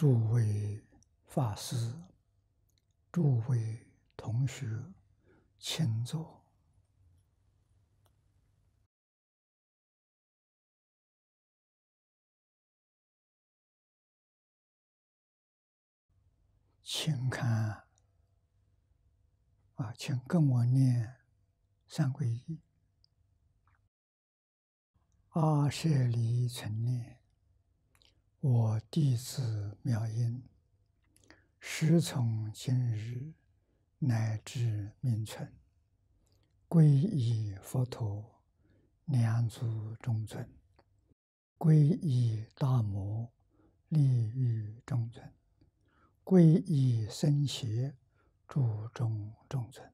诸位法师，诸位同学，请坐，请看啊，请跟我念《三皈依》：阿舍离存念。我弟子妙音，师从今日乃至明存，皈依佛陀、良祖中存，皈依大魔立狱中存，皈依僧邪注中中存，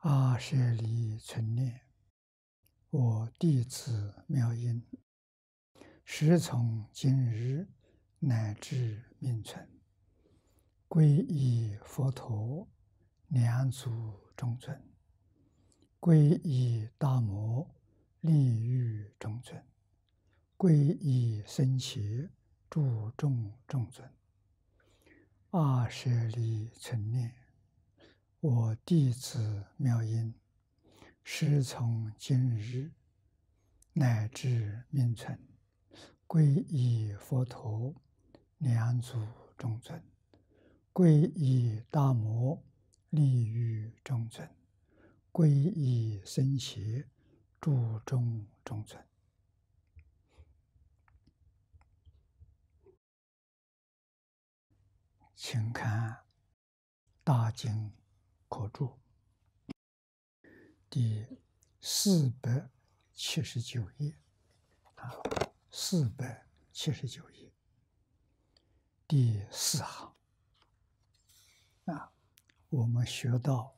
阿舍离存念。我弟子妙音。师从今日乃至命存，皈依佛陀，两足众尊；皈依大摩，利欲众尊；皈依僧伽，助众尊尊。阿舍利存念，我弟子妙音，师从今日乃至命存。皈依佛陀，两祖中尊；皈依大摩，利于中尊；皈依僧邪，诸众中尊。请看《大经课注》第四百七十九页。好。四百七十九页，第四行，啊，我们学到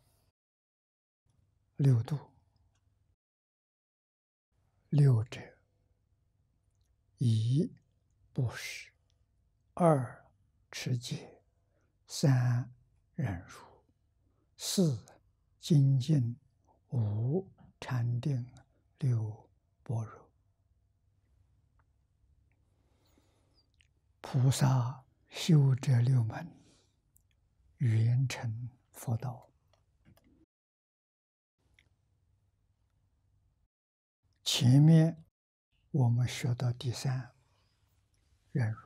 六度：六者，一不施，二持戒，三忍辱，四精进，五禅定，六般若。菩萨修这六门圆成佛道。前面我们学到第三忍辱，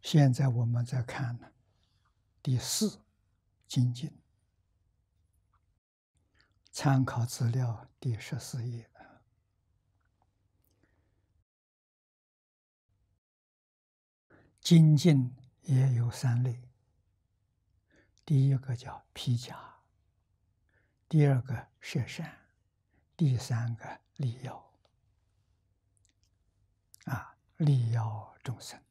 现在我们在看呢第四精进。参考资料第十四页。精进也有三类。第一个叫披甲，第二个舍善，第三个利要。啊，利要众生，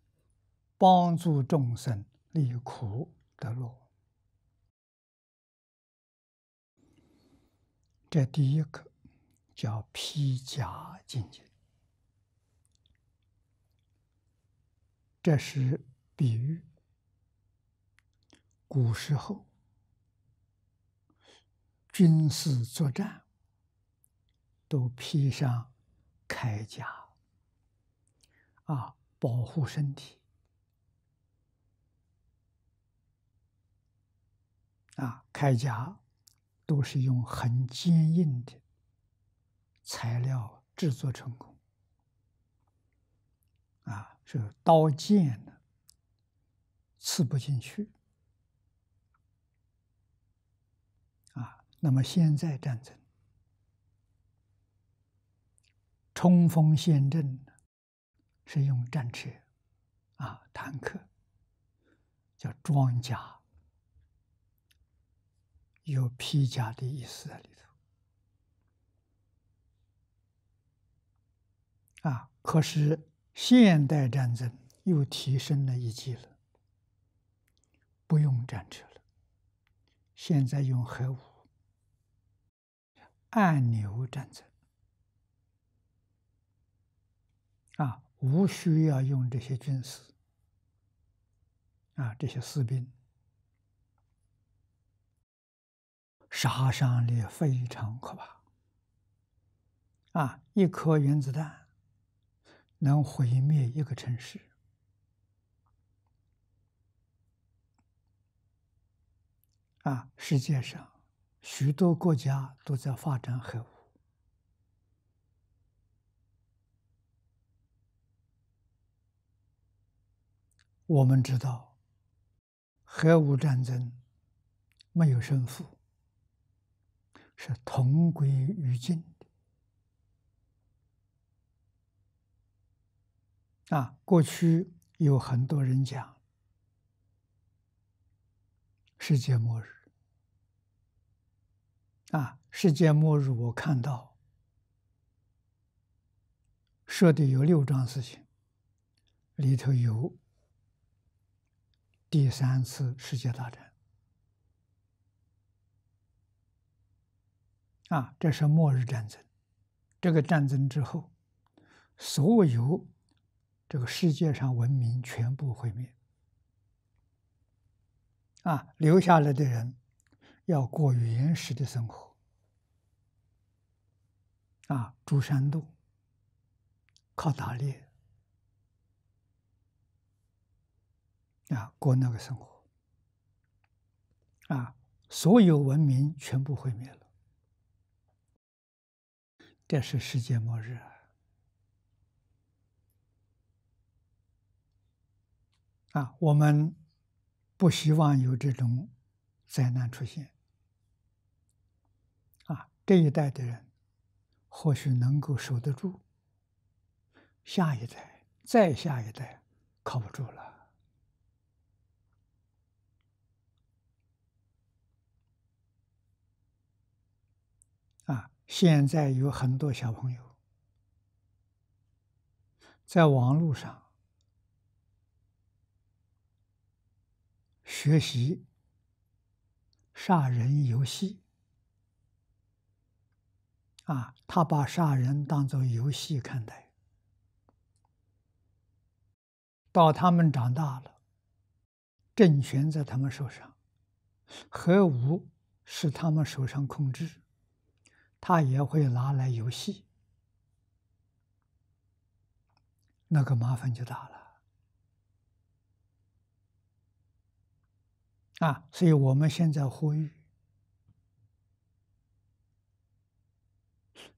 帮助众生离苦得乐。这第一个叫披甲精进。这是比喻。古时候，军事作战都披上铠甲，啊，保护身体。啊，铠甲都是用很坚硬的材料制作成功。是刀剑呢刺不进去。啊，那么现在战争，冲锋陷阵呢，是用战车，啊，坦克，叫装甲，有披甲的意思在里头。啊，可是。现代战争又提升了一级了，不用战车了，现在用核武，按钮战争啊，无需要用这些军师啊，这些士兵，杀伤力非常可怕啊，一颗原子弹。能毁灭一个城市啊！世界上许多国家都在发展核武。我们知道，核武战争没有胜负，是同归于尽。啊，过去有很多人讲世界末日。啊，世界末日，我看到说的有六桩事情，里头有第三次世界大战。啊，这是末日战争，这个战争之后，所有。这个世界上文明全部毁灭，啊，留下来的人要过原始的生活，啊，住山洞，靠打猎，啊，过那个生活，啊，所有文明全部毁灭了，这是世界末日。啊，我们不希望有这种灾难出现。啊，这一代的人或许能够守得住，下一代、再下一代靠不住了。啊，现在有很多小朋友在网络上。学习杀人游戏啊，他把杀人当做游戏看待。到他们长大了，政权在他们手上，核武是他们手上控制，他也会拿来游戏，那个麻烦就大了。啊，所以我们现在呼吁，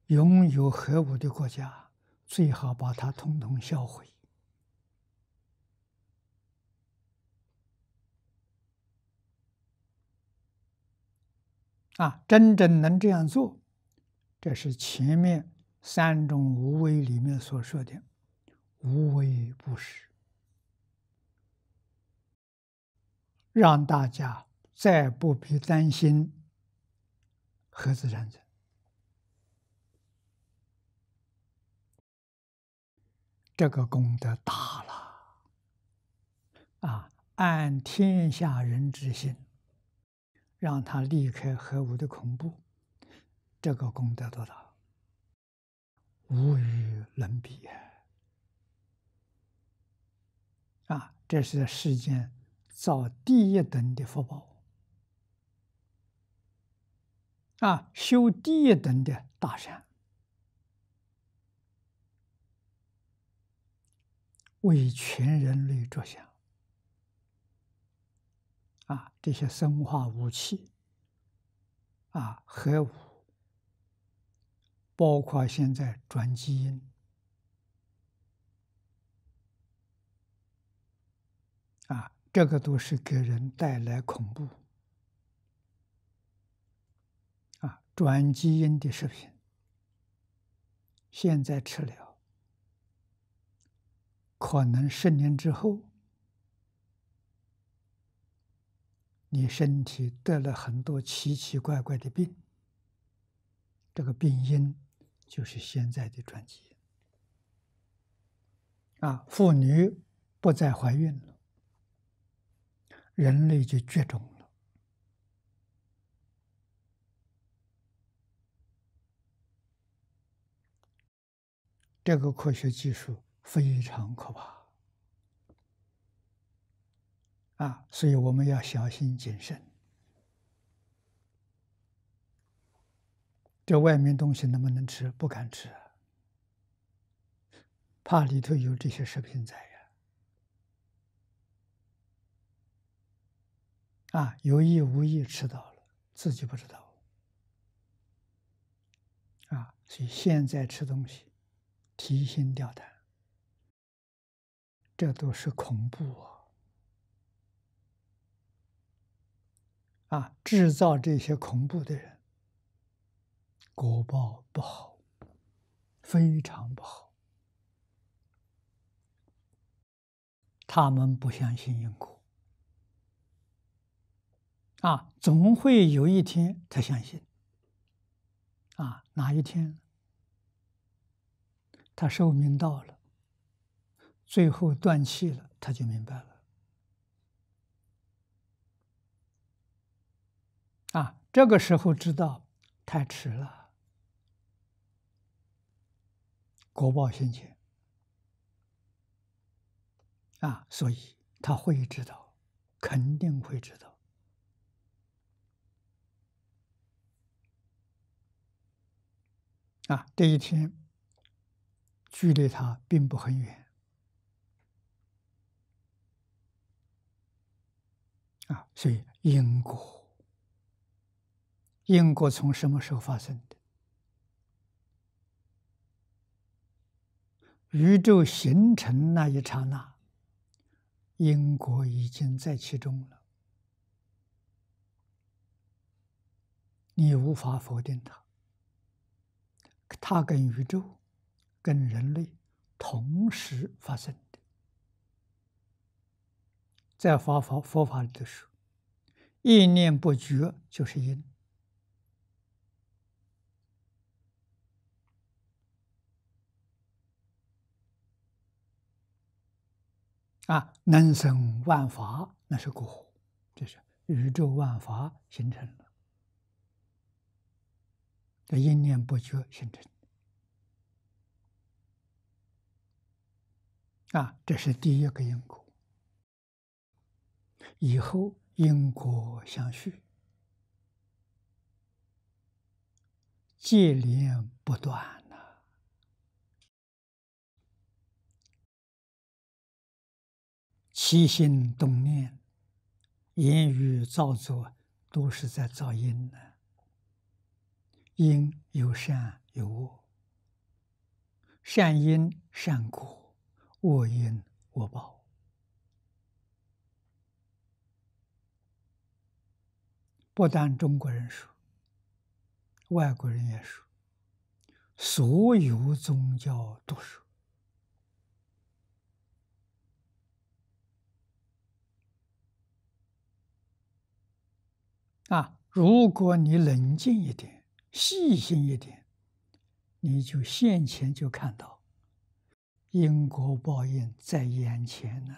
拥有核武的国家最好把它统统销毁。啊，真正能这样做，这是前面三种无为里面所说的无为不是。让大家再不必担心核子战争，这个功德大了啊！按天下人之心，让他离开核武的恐怖，这个功德多大？无与伦比啊！这是世间。造第一等的福报，啊，修第一等的大善，为全人类着想，啊，这些生化武器，啊，核武，包括现在转基因，啊。这个都是给人带来恐怖啊！转基因的食品，现在吃了，可能十年之后，你身体得了很多奇奇怪怪的病。这个病因就是现在的转基因。啊，妇女不再怀孕了。人类就绝种了。这个科学技术非常可怕，啊，所以我们要小心谨慎。这外面东西能不能吃？不敢吃，怕里头有这些食品在。啊，有意无意吃到了，自己不知道。啊，所以现在吃东西，提心吊胆，这都是恐怖啊！啊，制造这些恐怖的人，果报不好，非常不好。他们不相信因果。啊，总会有一天他相信。啊，哪一天，他寿命到了，最后断气了，他就明白了。啊，这个时候知道太迟了，国报先前。啊，所以他会知道，肯定会知道。啊，这一天距离它并不很远啊，所以因果，因果从什么时候发生的？宇宙形成那一刹那，因果已经在其中了，你无法否定它。它跟宇宙、跟人类同时发生的，在佛法佛法里头说，意念不绝就是因。啊，能生万法那是果，这是宇宙万法形成了。这因念不绝形成，啊，这是第一个因果。以后因果相续，接连不断了。起心动念、言语造作，都是在造因呢。因有善有恶，善因善果，恶因恶报。不但中国人说，外国人也说，所有宗教都说。啊，如果你冷静一点。细心一点，你就现前就看到因果报应在眼前呢。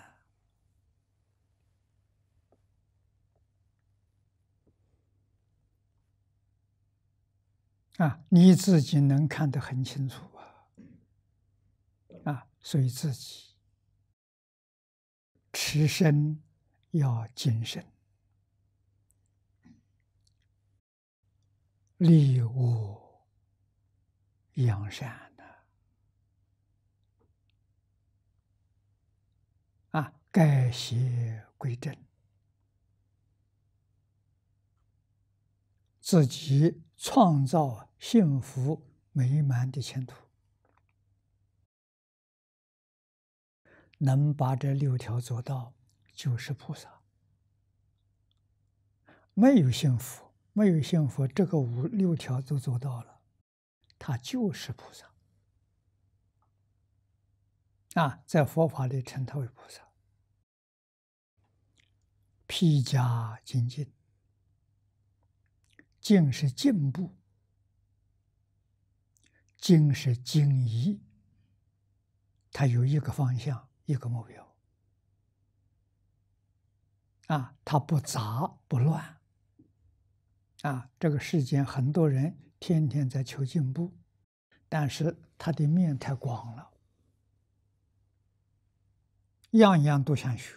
啊，你自己能看得很清楚啊，啊，所以自己持身要谨慎。立物扬善的啊，改邪归正，自己创造幸福美满的前途。能把这六条做到，就是菩萨。没有幸福。没有幸福，这个五六条都做到了，他就是菩萨。啊，在佛法里称他为菩萨。披甲精进，静是进步，精是精一，他有一个方向，一个目标。啊，他不杂不乱。啊，这个世间很多人天天在求进步，但是他的面太广了，样样都想学，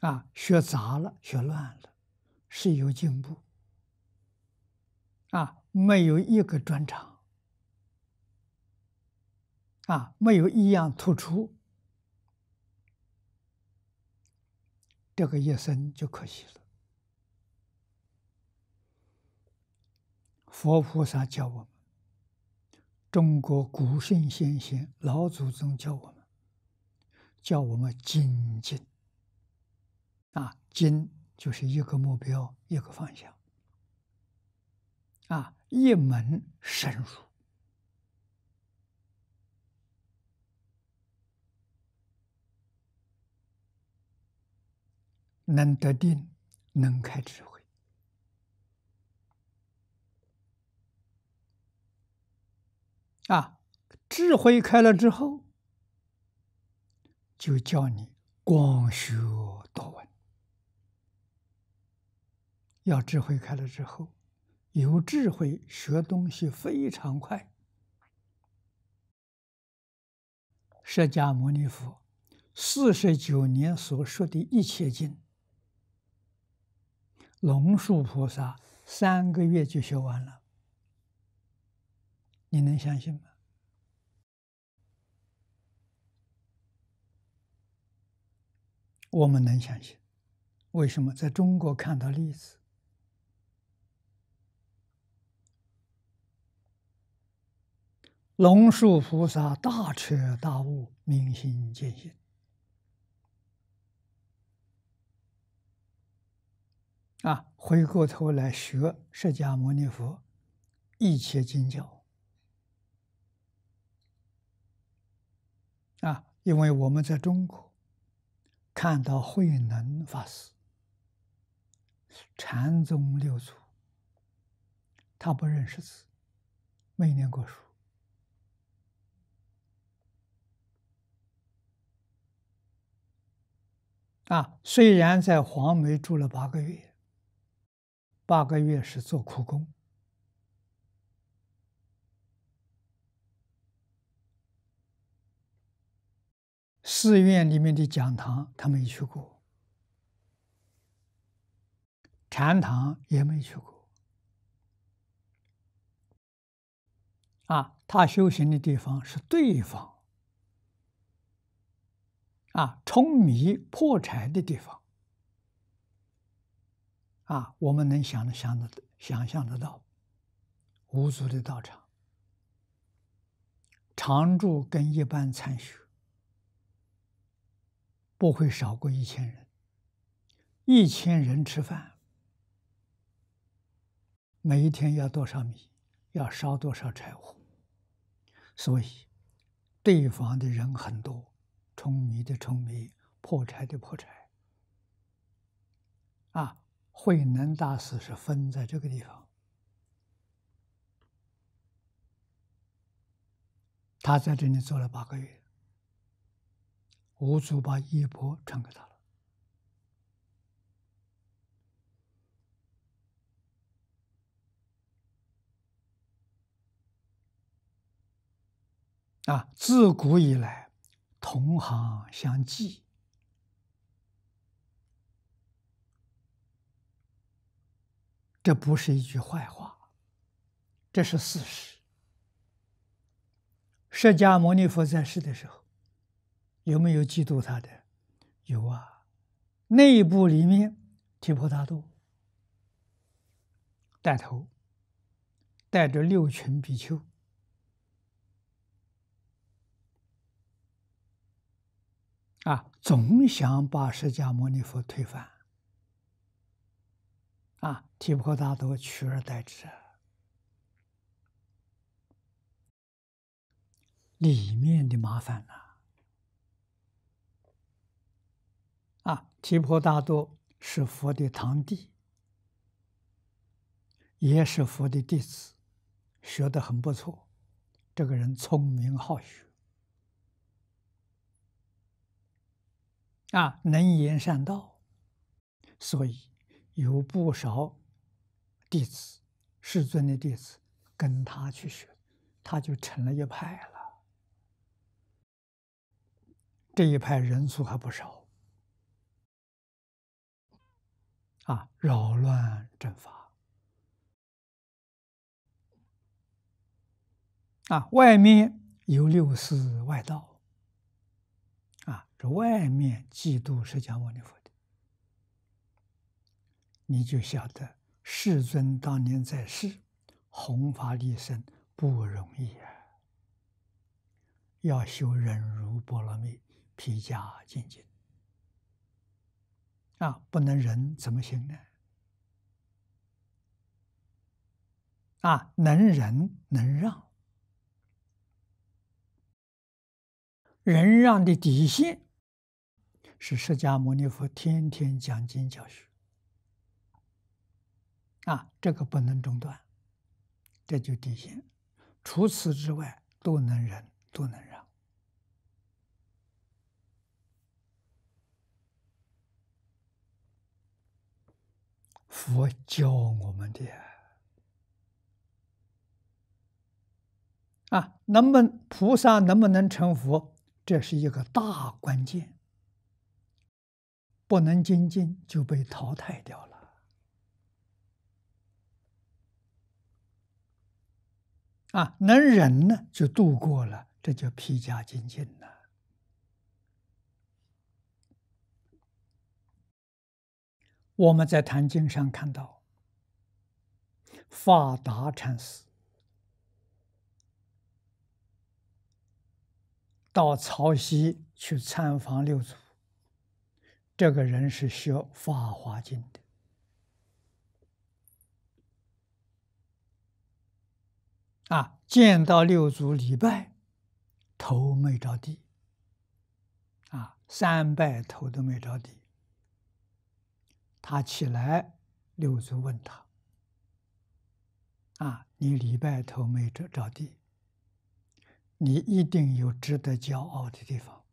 啊，学杂了，学乱了，是有进步，啊，没有一个专长，啊，没有一样突出，这个一生就可惜了。佛菩萨教我们，中国古圣先贤、老祖宗教我们，叫我们精进。啊，精就是一个目标，一个方向。啊，一门深入，能得定，能开智慧。啊，智慧开了之后，就叫你光学多闻。要智慧开了之后，有智慧学东西非常快。释迦牟尼佛四十九年所说的一切经，龙树菩萨三个月就学完了。你能相信吗？我们能相信，为什么？在中国看到例子，龙树菩萨大彻大悟，明心见性啊！回过头来学释迦牟尼佛，一切经教。啊，因为我们在中国看到慧能法师，禅宗六祖，他不认识字，没念过书。啊，虽然在黄梅住了八个月，八个月是做苦工。寺院里面的讲堂他没去过，禅堂也没去过，啊，他修行的地方是对方，啊，冲迷破柴的地方，啊，我们能想的想得想象得到，无祖的道场，常住跟一般参学。不会少过一千人，一千人吃饭，每一天要多少米，要烧多少柴火，所以对方的人很多，充米的充米，破柴的破柴。啊，慧能大师是分在这个地方，他在这里做了八个月。五祖把衣钵传给他了。啊，自古以来，同行相济。这不是一句坏话，这是事实。释迦牟尼佛在世的时候。有没有嫉妒他的？有啊，内部里面提婆达多带头带着六群比丘啊，总想把释迦牟尼佛推翻啊，提婆达多取而代之，里面的麻烦呢？提婆达多是佛的堂弟，也是佛的弟子，学的很不错。这个人聪明好学，啊，能言善道，所以有不少弟子，世尊的弟子跟他去学，他就成了一派了。这一派人数还不少。啊，扰乱正法！啊，外面有六四外道。啊，这外面嫉妒释迦牟尼佛的，你就晓得世尊当年在世，弘法利生不容易啊！要修忍辱波罗蜜，披甲进进。啊，不能忍怎么行呢？啊，能忍能让，忍让的底线是释迦牟尼佛天天讲经教学，啊，这个不能中断，这就底线。除此之外，都能忍，都能让。佛教我们的啊，能不能菩萨能不能成佛，这是一个大关键。不能精进就被淘汰掉了。啊，能忍呢就度过了，这叫披甲精进呢。我们在《坛经》上看到，法达禅师到曹溪去参访六祖，这个人是学《法华经》的啊，见到六祖礼拜，头没着地啊，三拜头都没着地。他起来，六祖问他：“啊，你礼拜头没着着地？你一定有值得骄傲的地方。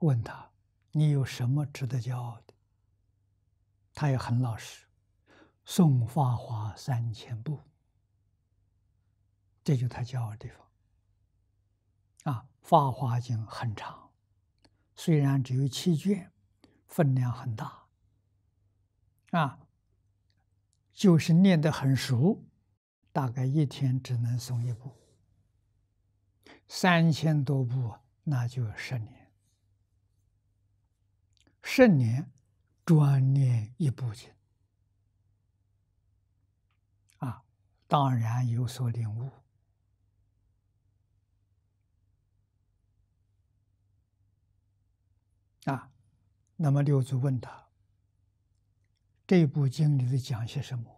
问他，你有什么值得骄傲的？”他也很老实，送法华》三千步，这就是他骄傲的地方。啊，《法华经》很长，虽然只有七卷。分量很大，啊，就是念得很熟，大概一天只能诵一部，三千多部，那就十年，十年专念一部经，啊，当然有所领悟。那么六祖问他：“这部经里头讲些什么？”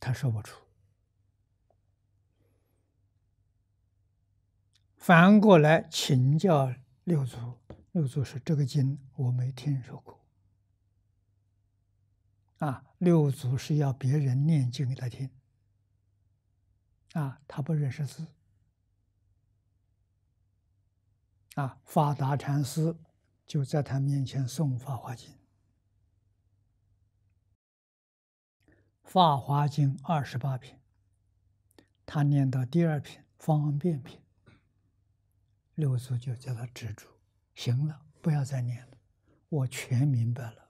他说不出。反过来请教六祖，六祖说：“这个经我没听说过。”啊，六祖是要别人念经给他听。啊，他不认识字。啊，发达禅师就在他面前送《法华经》，《法华经》二十八篇，他念到第二篇《方便篇》，六祖就叫他止住，行了，不要再念了，我全明白了。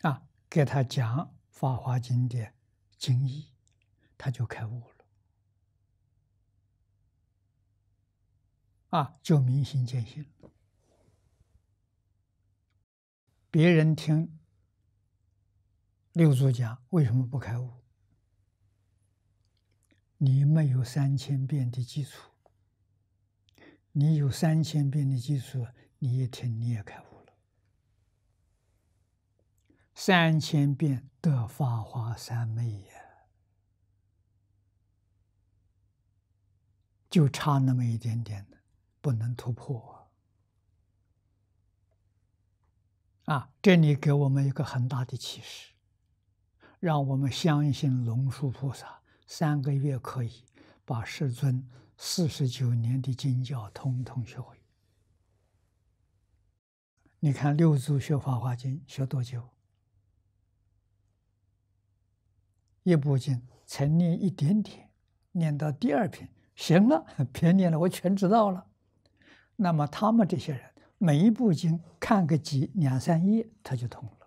啊，给他讲《法华经》的。经一，他就开悟了。啊，就明心见性别人听六祖讲为什么不开悟？你没有三千遍的基础。你有三千遍的基础，你一听你也开悟了。三千遍。的法华三昧也，就差那么一点点，不能突破。啊，这里给我们一个很大的启示，让我们相信龙树菩萨三个月可以把世尊四十九年的经教通通学会。你看，六祖学法华经学多久？一部经才念一点点，念到第二篇，行了，别念了，我全知道了。那么他们这些人，每一部经看个几两三页，他就通了。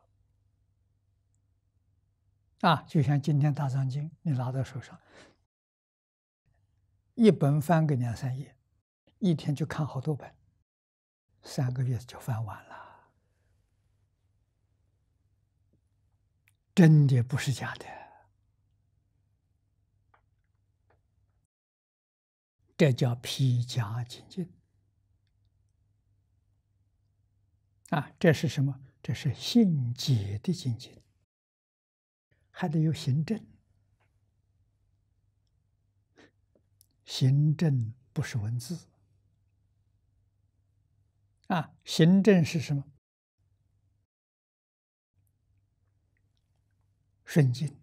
啊，就像今天《大藏经》，你拿到手上，一本翻个两三页，一天就看好多本，三个月就翻完了，真的不是假的。这叫披甲进进啊！这是什么？这是心结的境界，还得有行政。行政不是文字啊！行政是什么？顺境。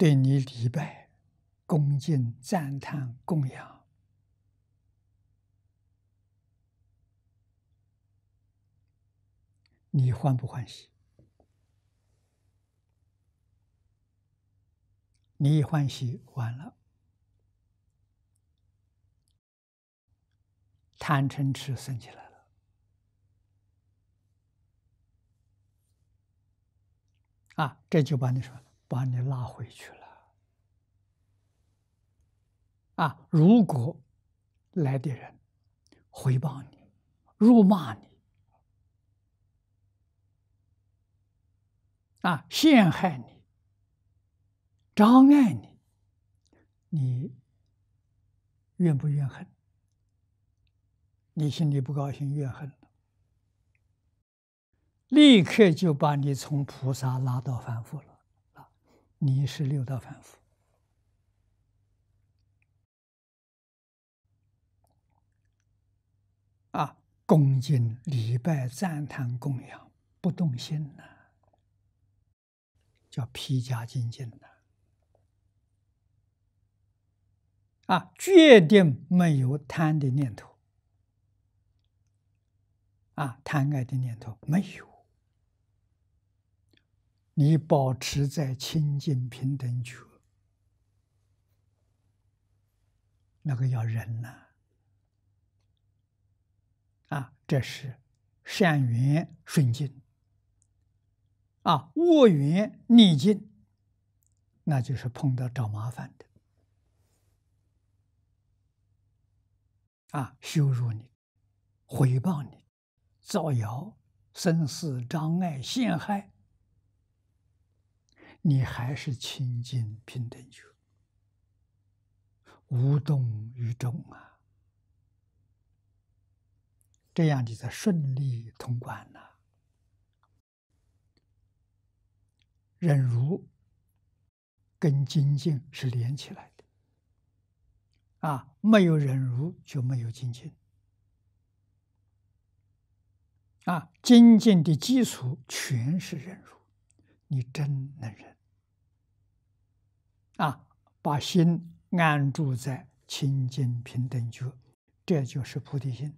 对你礼拜、恭敬、赞叹、供养，你欢不欢喜？你一欢喜，完了，贪嗔痴生起来了。啊，这就把你说。把你拉回去了，啊！如果来的人回报你、辱骂你、啊陷害你、障碍你，你怨不怨恨？你心里不高兴，怨恨立刻就把你从菩萨拉到凡夫了。你是六道凡夫啊！恭敬、礼拜、赞叹、供养，不动心呐，叫披甲精进呐！啊，决定没有贪的念头啊，贪爱的念头没有。你保持在清净平等处，那个要忍呐。啊，这是善缘顺境。啊，恶缘逆境，那就是碰到找麻烦的。啊，羞辱你，毁谤你，造谣，生死障碍，陷害。你还是清净平等心，无动于衷啊！这样你才顺利通关呐。忍辱跟精进是连起来的，啊，没有忍辱就没有精进，啊，精进的基础全是忍辱。你真能忍啊！把心安住在清净平等觉，这就是菩提心，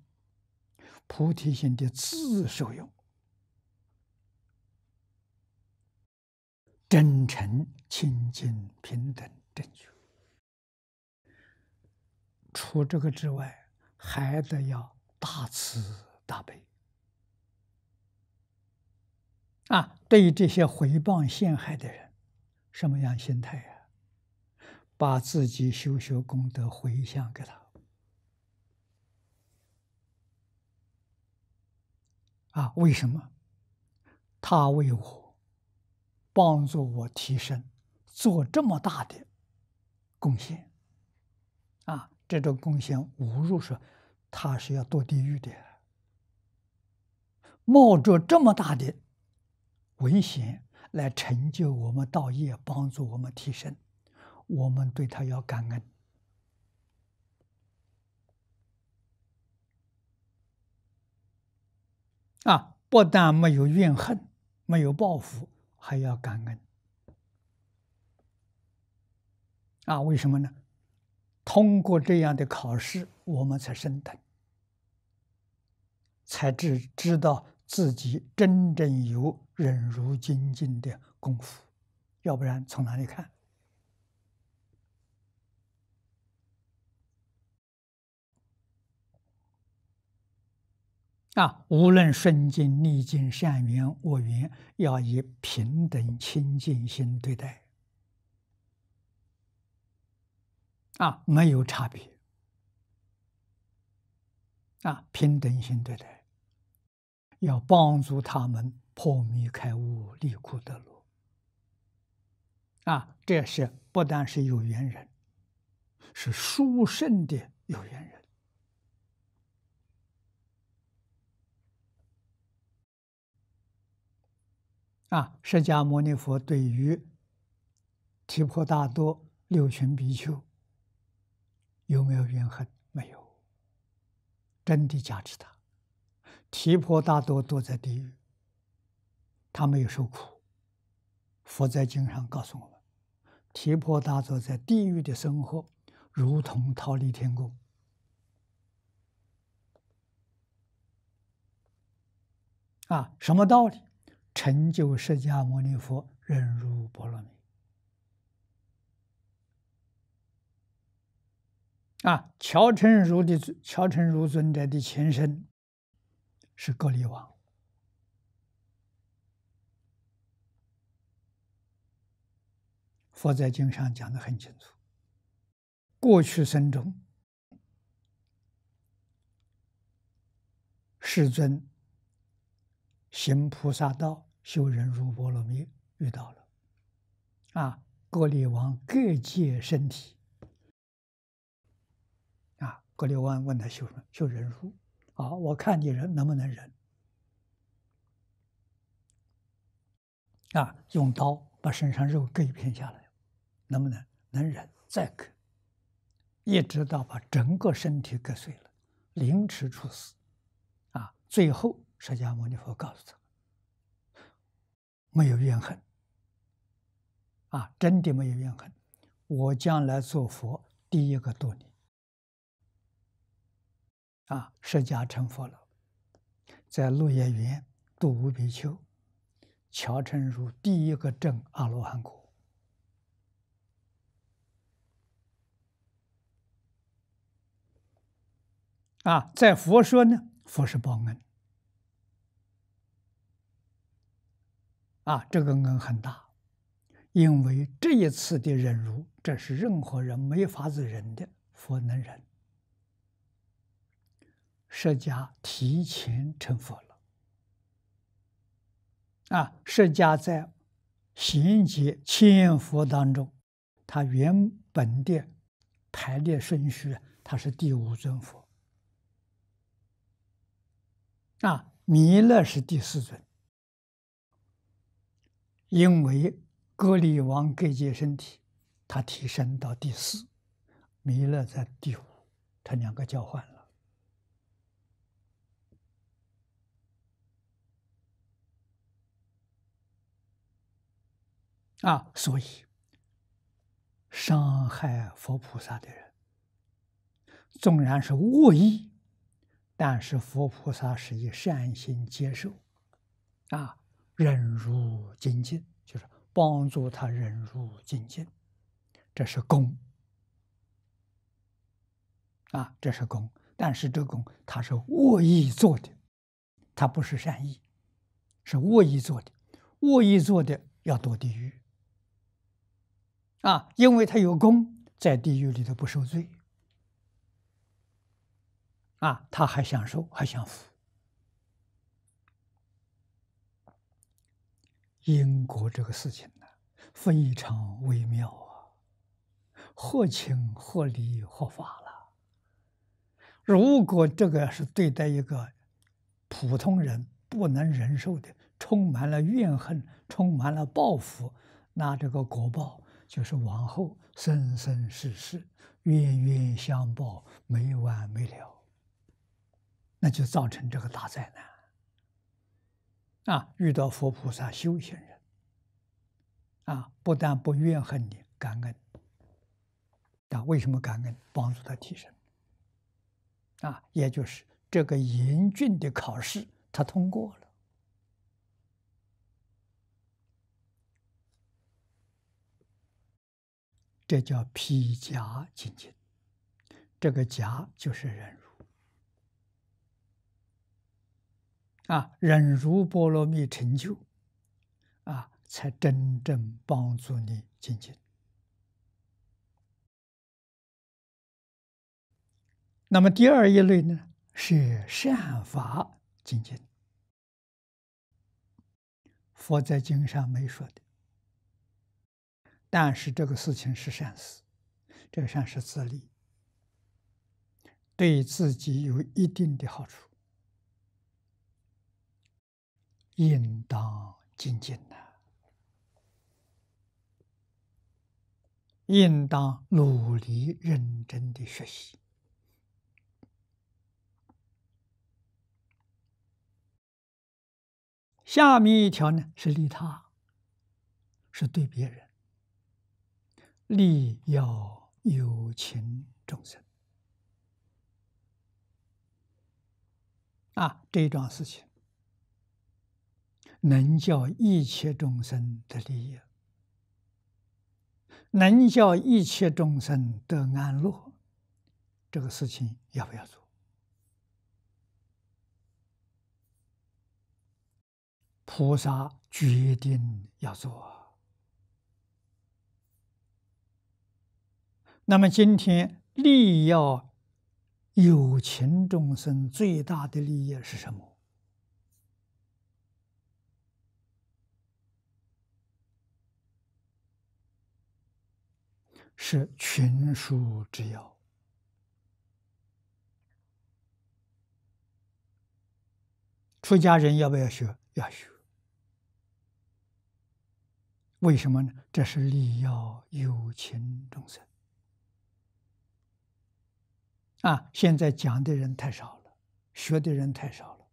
菩提心的自受用。真诚清净平等正觉。除这个之外，还得要大慈大悲。啊，对于这些回谤陷害的人，什么样心态呀？把自己修学功德回向给他。啊，为什么？他为我帮助我提升，做这么大的贡献。啊，这种贡献，无辱说，他是要堕地狱的，冒着这么大的。危险来成就我们道业，帮助我们提升，我们对他要感恩啊！不但没有怨恨，没有报复，还要感恩啊！为什么呢？通过这样的考试，我们才升等，才知知道。自己真正有忍辱精进的功夫，要不然从哪里看？啊，无论顺境、逆境、善缘、恶缘，要以平等清净心对待。啊，没有差别。啊，平等心对待。要帮助他们破迷开悟、离苦得乐。啊，这些不但是有缘人，是殊胜的有缘人。啊，释迦牟尼佛对于提婆达多六群比丘有没有怨恨？没有，真的加持他。提婆大多都在地狱，他没有受苦。佛在经上告诉我们，提婆大多在地狱的生活，如同逃离天宫。啊，什么道理？成就释迦牟尼佛忍辱波罗蜜。啊，乔成如的乔成如尊者的前身。是割离王，佛在经上讲的很清楚。过去生中，世尊行菩萨道，修忍辱波罗蜜，遇到了啊，割离王各界身体，啊，割离王问他修什么？修忍辱。啊！我看你忍能不能忍？啊，用刀把身上肉割一片下来，能不能？能忍，再割，一直到把整个身体割碎了，凌迟处死。啊！最后，释迦牟尼佛告诉他：没有怨恨。啊，真的没有怨恨。我将来做佛，第一个多年。啊，释迦成佛了，在鹿野园度五比丘，乔成如第一个证阿罗汉果。啊，在佛说呢，佛是报恩，啊，这个恩很大，因为这一次的忍辱，这是任何人没法子忍的，佛能忍。释迦提前成佛了，啊！释迦在行劫千佛当中，他原本的排列顺序他是第五尊佛。啊，弥勒是第四尊，因为格利王改界身体，他提升到第四，弥勒在第五，他两个交换了。啊，所以伤害佛菩萨的人，纵然是恶意，但是佛菩萨是以善心接受，啊，忍辱精进，就是帮助他忍辱精进，这是功。啊，这是功，但是这功他是恶意做的，他不是善意，是恶意做的，恶意做的要堕地狱。啊，因为他有功，在地狱里头不受罪，啊，他还享受，还享福。因果这个事情呢，非常微妙啊，合情、合理、合法了。如果这个是对待一个普通人不能忍受的，充满了怨恨，充满了报复，那这个果报。就是往后生生世世冤冤相报没完没了，那就造成这个大灾难。啊，遇到佛菩萨、修行人，啊，不但不怨恨你，感恩。啊，为什么感恩？帮助他提升。啊，也就是这个严峻的考试，他通过了。这叫披甲精进，这个甲就是忍辱啊，忍辱波罗蜜成就啊，才真正帮助你精进。那么第二一类呢，是善法精进，佛在经上没说的。但是这个事情是善事，这个善事自利，对自己有一定的好处，应当精进的。应当努力认真的学习。下面一条呢是利他，是对别人。利要有情众生啊，这一桩事情能叫一切众生得利益，能叫一切众生得安乐，这个事情要不要做？菩萨决定要做。那么今天利要有情众生最大的利益是什么？是群书之要。出家人要不要学？要学。为什么呢？这是利要有情众生。啊，现在讲的人太少了，学的人太少了，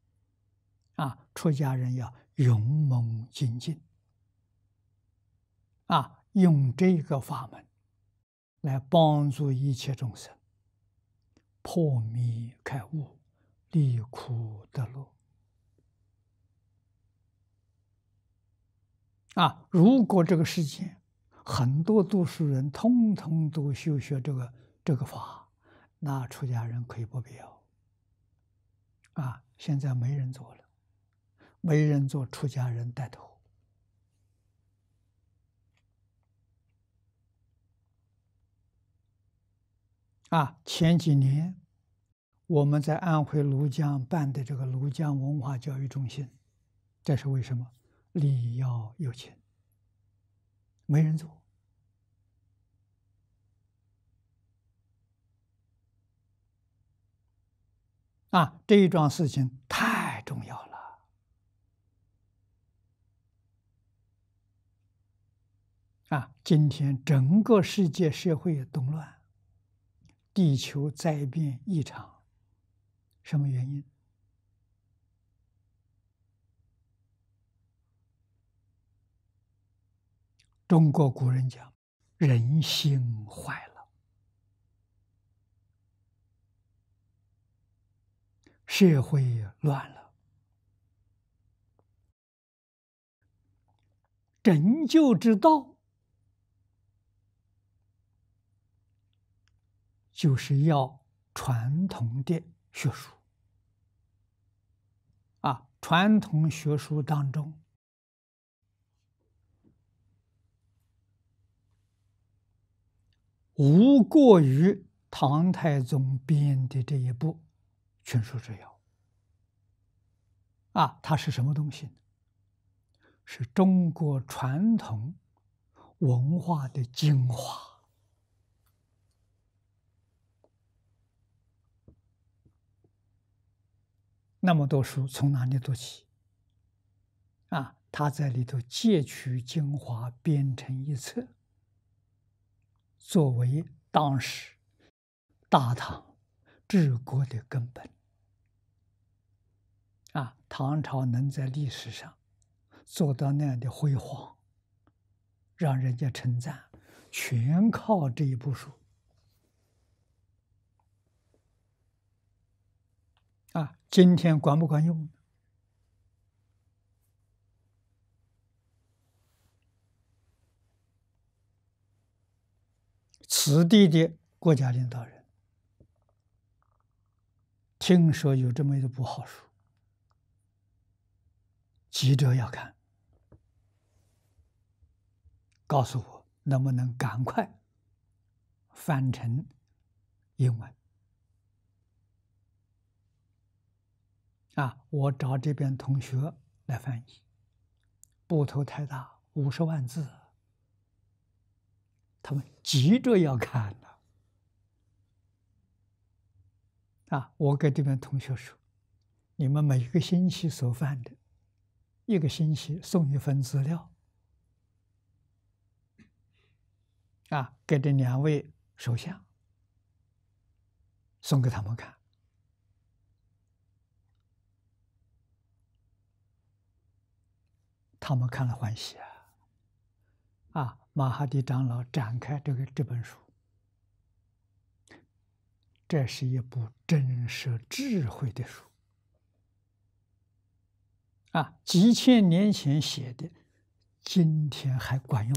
啊，出家人要勇猛精进，啊，用这个法门来帮助一切众生破迷开悟，离苦得乐。啊，如果这个世界很多读书人通通都修学这个这个法。那出家人可以不必要。啊！现在没人做了，没人做出家人带头啊！前几年我们在安徽庐江办的这个庐江文化教育中心，这是为什么？礼要有钱，没人做。啊，这一桩事情太重要了！啊，今天整个世界社会动乱，地球灾变异常，什么原因？中国古人讲，人心坏了。社会乱了，拯救之道就是要传统的学术啊，传统学术当中无过于唐太宗编的这一部。群书之要，啊，它是什么东西呢？是中国传统文化的精华。那么多书从哪里读起？啊，他在里头借取精华，编成一册，作为当时大唐治国的根本。唐朝能在历史上做到那样的辉煌，让人家称赞，全靠这一部书。啊，今天管不管用？此地的国家领导人听说有这么一部好书。急着要看，告诉我能不能赶快翻成英文？啊，我找这边同学来翻译。波头太大，五十万字，他们急着要看呢。啊，我给这边同学说，你们每个星期所翻的。一个星期送一份资料，啊，给这两位首相，送给他们看，他们看了欢喜啊！啊，马哈迪长老展开这个这本书，这是一部真实智慧的书。啊，几千年前写的，今天还管用。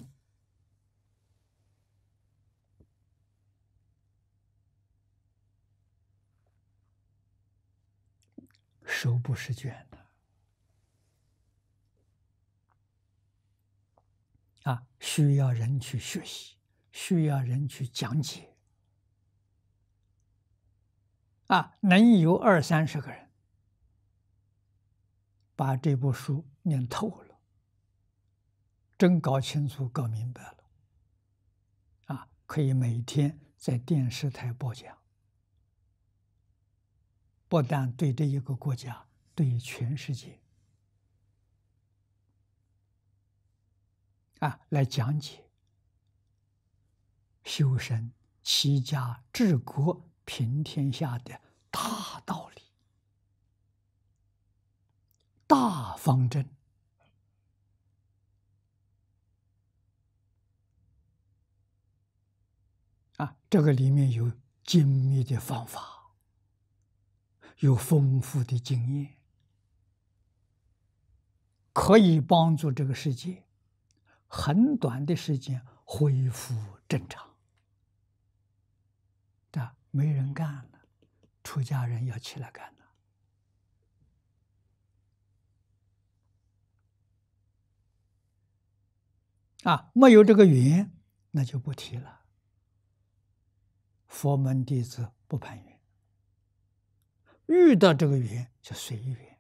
手不释卷的，啊，需要人去学习，需要人去讲解，啊，能有二三十个人。把这部书念透了，真搞清楚、搞明白了，啊，可以每天在电视台播讲，不但对这一个国家，对全世界，啊，来讲解修身、齐家、治国、平天下的大道理。大方针啊，这个里面有精密的方法，有丰富的经验，可以帮助这个世界很短的时间恢复正常。对没人干了，出家人要起来干了。啊，没有这个缘，那就不提了。佛门弟子不攀缘，遇到这个缘就随缘。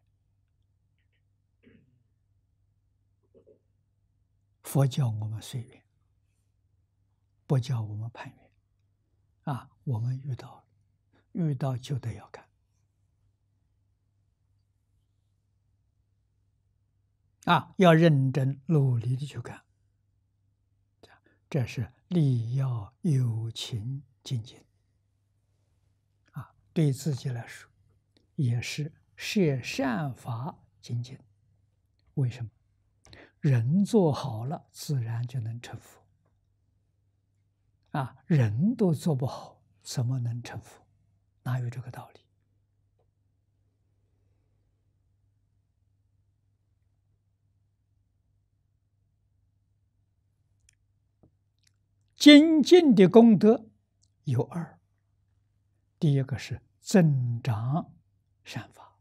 佛教我们随缘，不教我们攀缘。啊，我们遇到，遇到就得要干。啊，要认真努力的去干。这是利要有情精进，啊，对自己来说也是设善法精进。为什么？人做好了，自然就能成佛。啊，人都做不好，怎么能成佛？哪有这个道理？精进的功德有二，第一个是增长善法，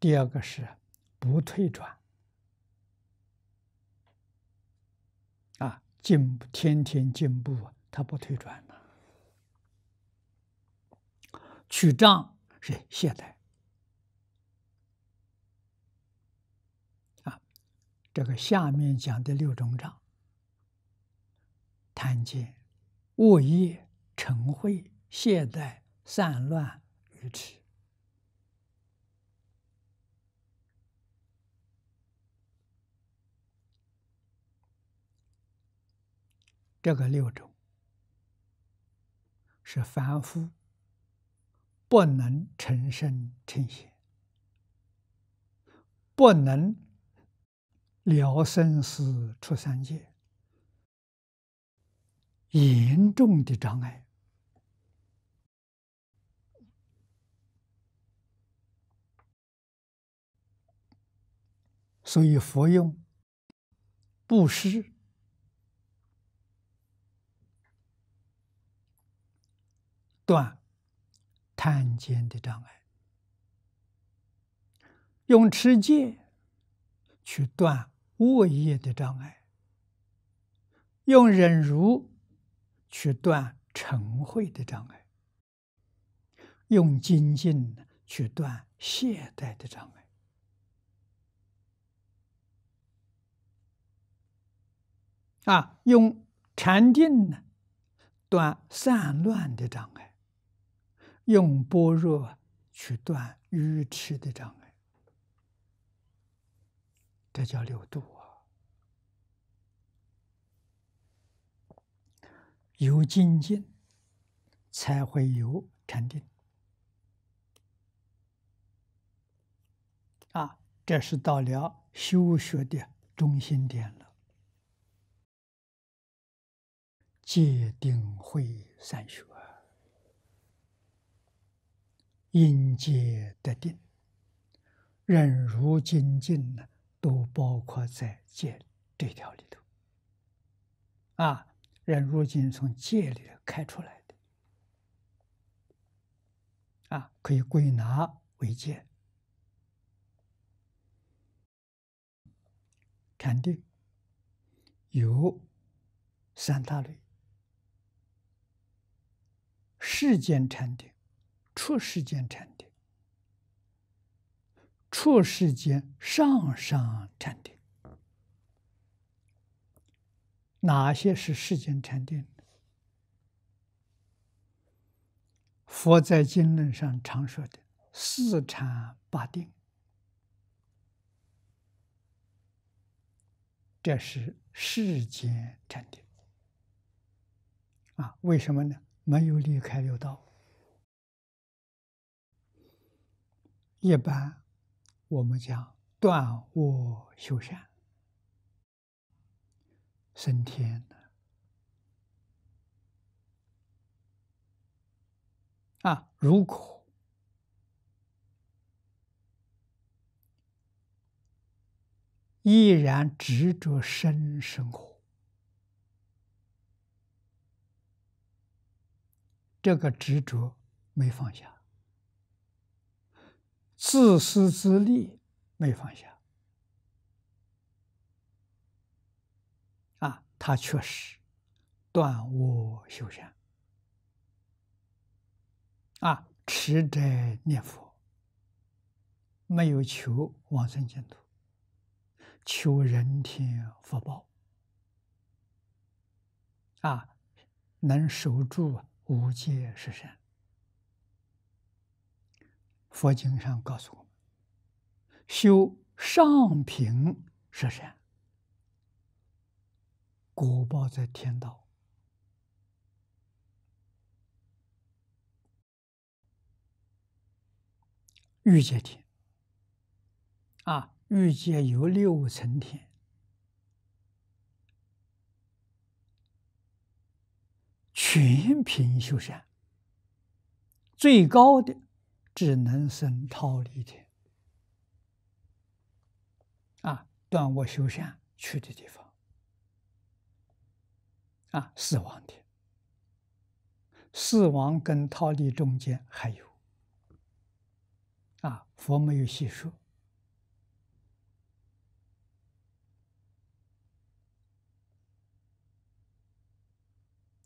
第二个是不退转。啊，进步天天进步啊，他不退转呢。取账是懈怠。啊，这个下面讲的六种账，贪见、恶业、成恚、懈怠、散乱、愚痴，这个六种是凡夫不能成身成仙，不能了生死出三界。严重的障碍，所以佛用布施断贪见的障碍，用持戒去断恶业的障碍，用忍辱。去断尘秽的障碍，用精进呢去断懈怠的障碍，啊，用禅定呢断散乱的障碍，用般若去断愚痴的障碍，这叫六度。有精进，才会有禅定。啊，这是到了修学的中心点了。戒定慧三学，应界得定，忍辱精进呢，都包括在戒这条里头。啊。人如今从戒里开出来的，啊，可以归纳为戒，禅定有三大类：世间禅定、出世间禅定、出世间上上禅定。哪些是世间禅定？佛在经论上常说的四禅八定，这是世间禅定。啊，为什么呢？没有离开六道。一般我们讲断我修善，升天的啊！如果依然执着生生活，这个执着没放下，自私自利没放下。他确实断我修善啊，持斋念佛，没有求往生净土，求人天福报啊，能守住五戒十善。佛经上告诉我们，修上品十善。果报在天道，欲界天啊，欲界有六层天，全凭修善，最高的只能升忉利天啊，断我修善去的地方。啊，死亡的死亡跟逃离中间还有啊，佛没有细说。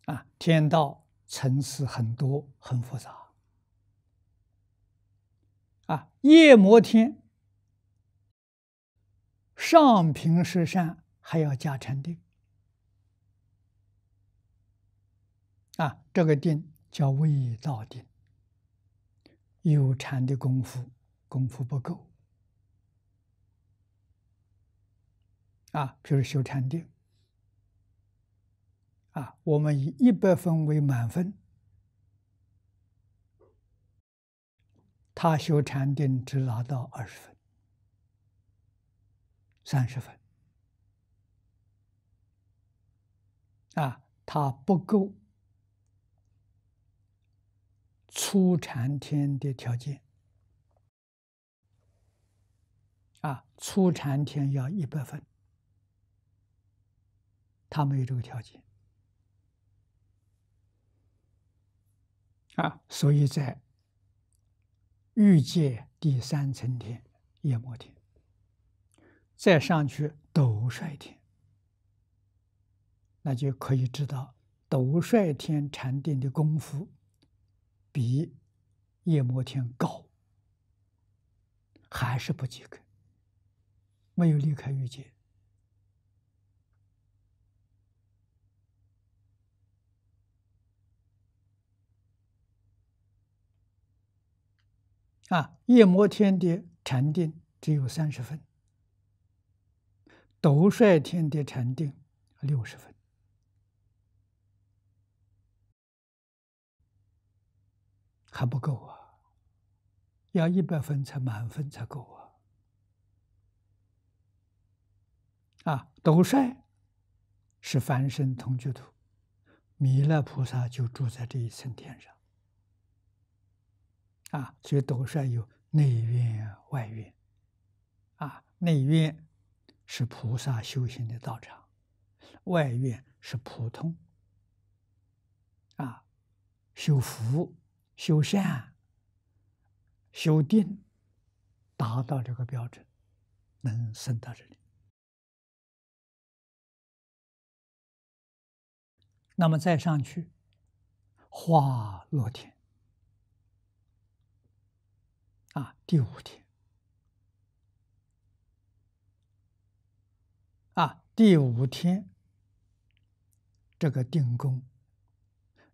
啊，天道层次很多，很复杂啊，夜摩天上品是善，还要加禅定。啊，这个定叫未到定。有禅的功夫，功夫不够。啊，比如修禅定，啊，我们以一百分为满分，他修禅定只拿到二十分、三十分，啊，他不够。初禅天的条件啊，初禅天要一百分，他没有这个条件啊，所以在欲界第三层天夜摩天，再上去斗率天，那就可以知道斗率天禅定的功夫。比夜摩天高，还是不及格，没有离开欲界。啊，夜摩天的禅定只有三十分，斗率天的禅定六十分。还不够啊！要一百分才满分才够啊！啊，斗帅是凡身同居土，弥勒菩萨就住在这一层天上。啊，所以斗帅有内院、外院，啊，内院是菩萨修行的道场，外院是普通，啊，修福。修相、修定，达到这个标准，能升到这里。那么再上去，花落天啊，第五天啊，第五天这个定功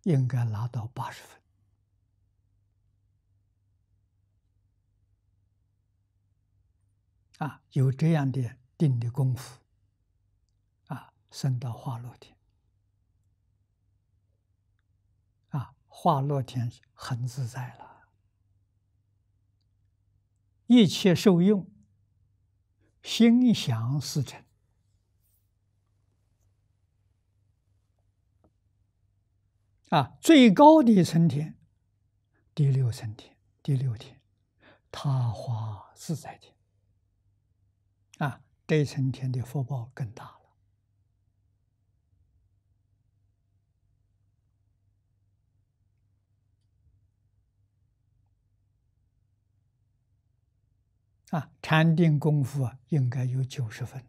应该拿到八十分。啊，有这样的定的功夫，啊，升到花落天，啊，花落天很自在了，一切受用，心想事成。啊，最高的层天，第六层天，第六天，他花自在天。这一层天的福报更大了啊！禅定功夫啊，应该有九十分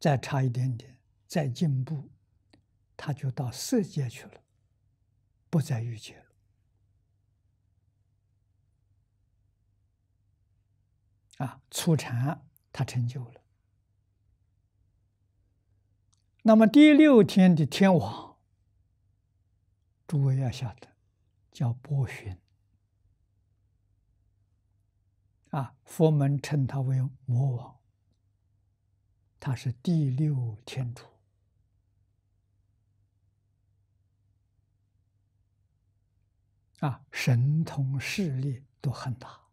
再差一点点，再进步，他就到色界去了，不再欲界了。啊，初禅他成就了。那么第六天的天王，诸位要晓得，叫波旬。啊，佛门称他为魔王，他是第六天主。啊，神通势力都很大。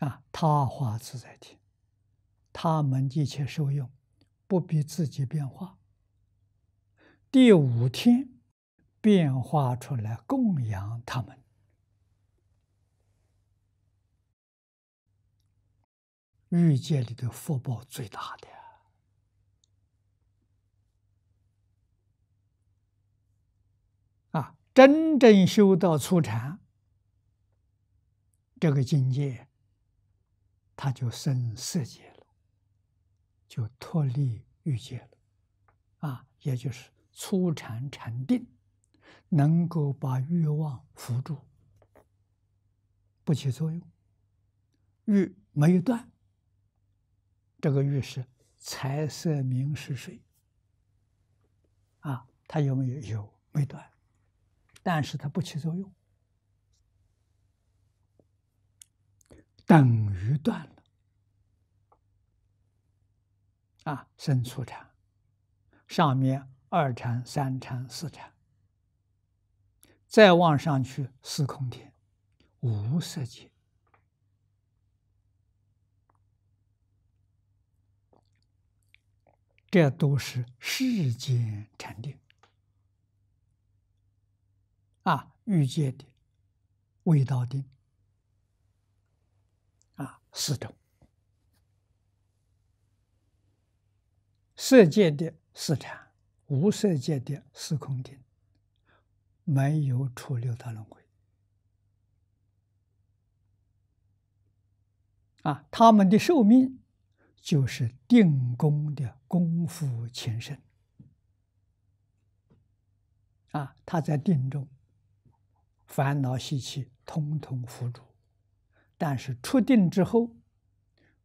啊，他化自在体，他们一切受用，不必自己变化。第五天变化出来供养他们，欲界里的福报最大的啊！真正修到初禅这个境界。他就生色界了，就脱离欲界了，啊，也就是初禅、禅定，能够把欲望扶住，不起作用，欲没有断。这个欲是财、色、名、食、水，啊，它有没有有没断，但是它不起作用。等于断了啊！生初禅，上面二禅、三禅、四禅，再往上去四空天、无色界，这都是世间禅定啊，欲界的味道的。四种色界的四禅，无色界的四空定，没有出六道轮回。啊，他们的寿命就是定功的功夫前身。啊，他在定中，烦恼习气通通伏住。但是出定之后，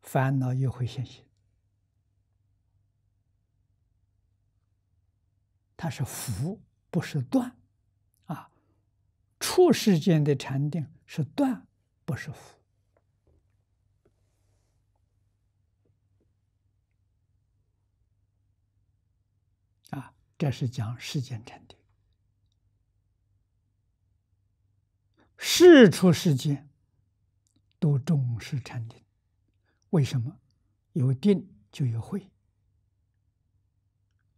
烦恼又会现行。它是福，不是断，啊，出世间的禅定是断，不是福。啊，这是讲世间禅定，事出世间。都重视禅定，为什么？有定就有慧，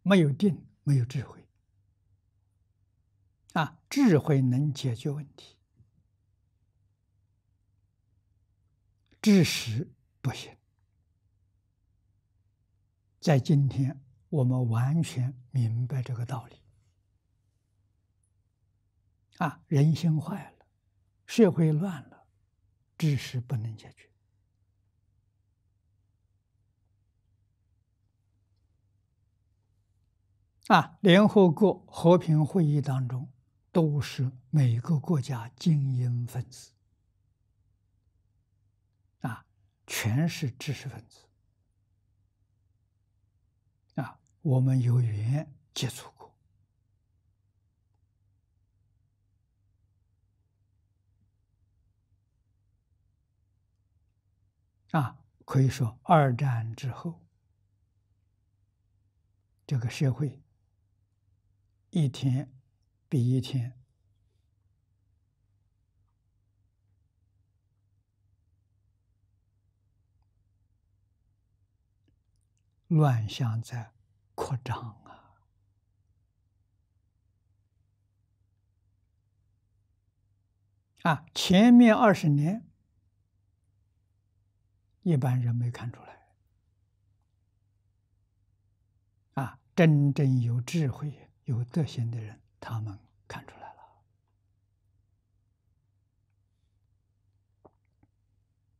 没有定没有智慧啊！智慧能解决问题，知识不行。在今天，我们完全明白这个道理啊！人心坏了，社会乱了。知识不能解决啊！联合国和平会议当中，都是每个国家精英分子啊，全是知识分子啊，我们有缘接触。啊，可以说，二战之后，这个社会一天比一天乱象在扩张啊！啊，前面二十年。一般人没看出来，啊，真正有智慧、有德行的人，他们看出来了。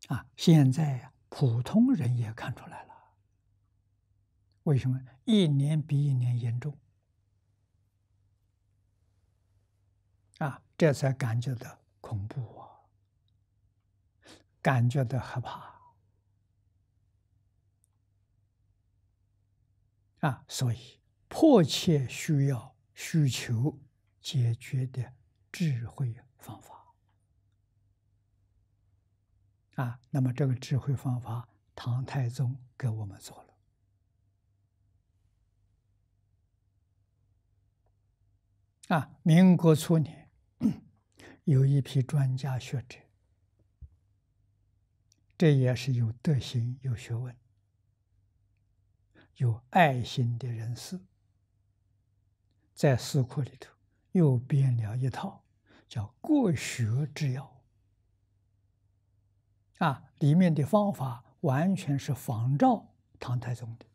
啊，现在呀，普通人也看出来了。为什么一年比一年严重？啊，这才感觉到恐怖啊，感觉到害怕。啊，所以，迫切需要需求解决的智慧方法。啊，那么这个智慧方法，唐太宗给我们做了。啊，民国初年，有一批专家学者，这也是有德行、有学问。有爱心的人士，在《四库》里头又编了一套叫《过学之药》啊，里面的方法完全是仿照唐太宗的《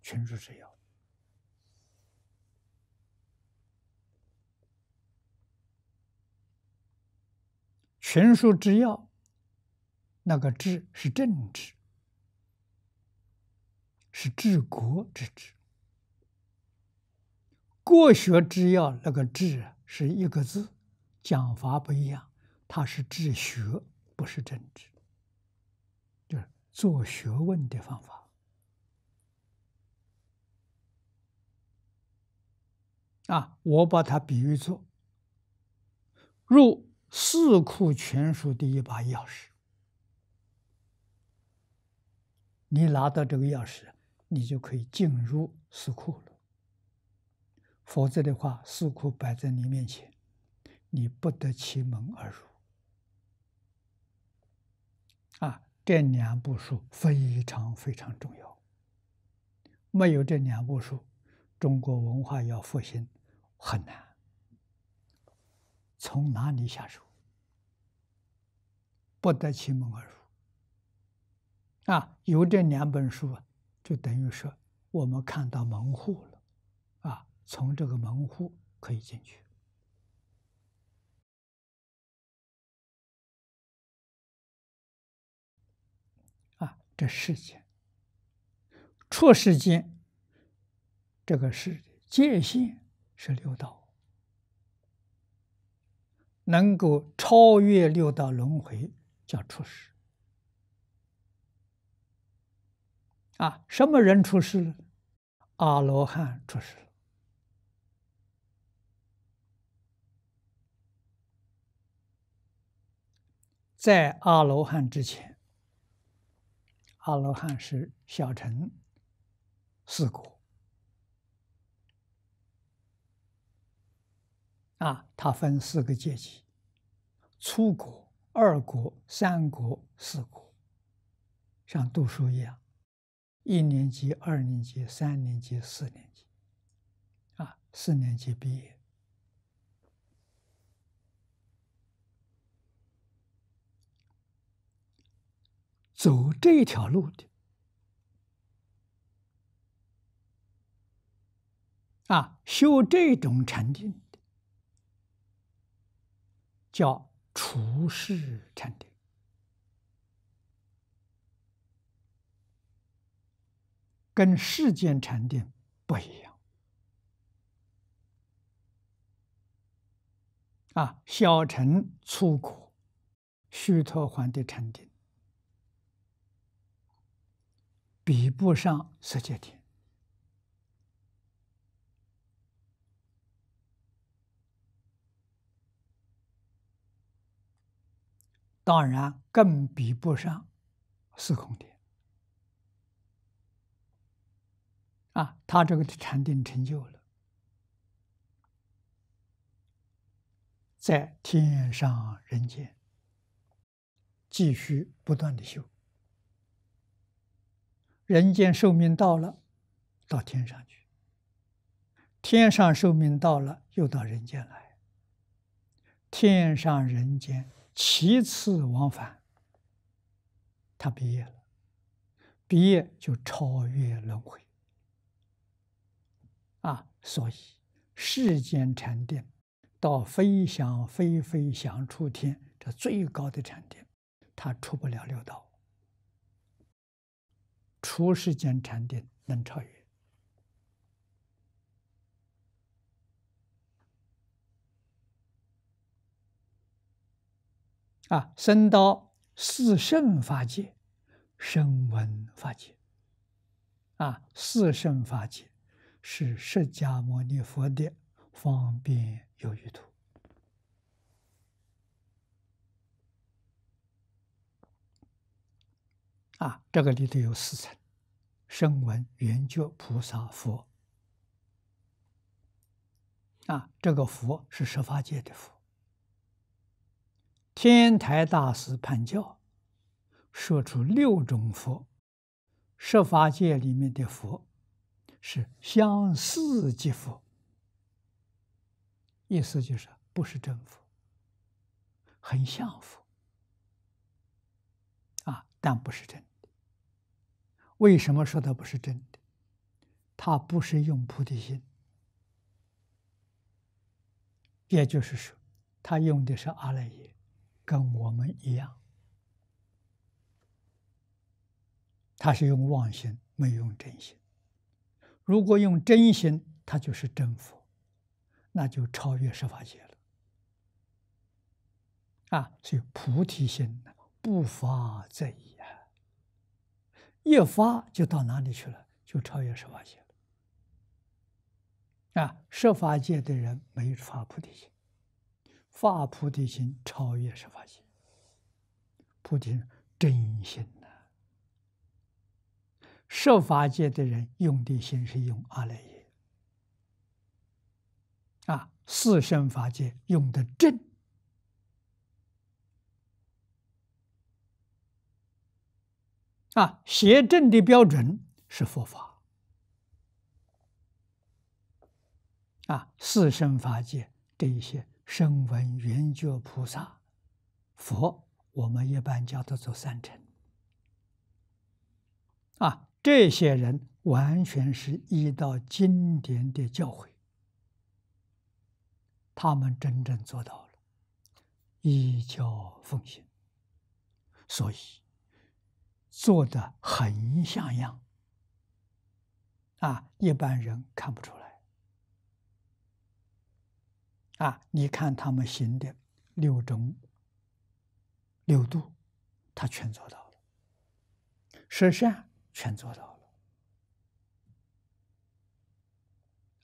群书之要”。群书之要，那个“治”是政治。是治国之治，国学之要。那个“治”是一个字，讲法不一样，它是治学，不是政治，就是做学问的方法啊。我把它比喻作入四库全书的一把钥匙，你拿到这个钥匙。你就可以进入四库了，否则的话，四库摆在你面前，你不得其门而入。啊，这两部书非常非常重要，没有这两部书，中国文化要复兴很难。从哪里下手？不得其门而入。啊，有这两本书啊。就等于说，我们看到门户了，啊，从这个门户可以进去，啊，这世间，出世间，这个是界限是六道，能够超越六道轮回叫出世。啊，什么人出世了？阿罗汉出世了。在阿罗汉之前，阿罗汉是小乘四国。啊，它分四个阶级：初国、二国、三国、四国，像读书一样。一年级、二年级、三年级、四年级，啊，四年级毕业，走这条路的，啊，修这种禅定的，叫处世禅定。跟世间禅定不一样啊，小乘初果、虚脱还的禅定比不上世界天，当然更比不上四空天。啊，他这个禅定成就了，在天上人间继续不断的修，人间寿命到了，到天上去；天上寿命到了，又到人间来；天上人间七次往返，他毕业了，毕业就超越轮回。所以，世间禅定到非想非非想出天，这最高的禅定，他出不了六道。出世间禅定能超越。啊，僧到四圣法界，声闻法界。啊，四圣法界。是释迦牟尼佛的方便有余土啊，这个里头有四层：声闻、缘觉、菩萨、佛啊。这个佛是十法界的佛。天台大师判教，说出六种佛，十法界里面的佛。是相似即佛，意思就是不是真佛，很像佛，啊，但不是真的。为什么说它不是真的？他不是用菩提心，也就是说，他用的是阿赖耶，跟我们一样，他是用妄心，没用真心。如果用真心，他就是真佛，那就超越十法界了。啊，所以菩提心不发则已啊，一发就到哪里去了？就超越十法界了。啊，十法界的人没发菩提心，发菩提心超越十法界，菩提真心。受法界的人用的心是用阿赖耶，啊，四生法界用的正，啊，邪正的标准是佛法，啊，四生法界这一些声闻、缘觉、菩萨、佛，我们一般叫做做三乘。这些人完全是依到经典的教诲，他们真正做到了依教奉行，所以做的很像样。啊，一般人看不出来。啊，你看他们行的六种六度，他全做到了，十善。全做到了，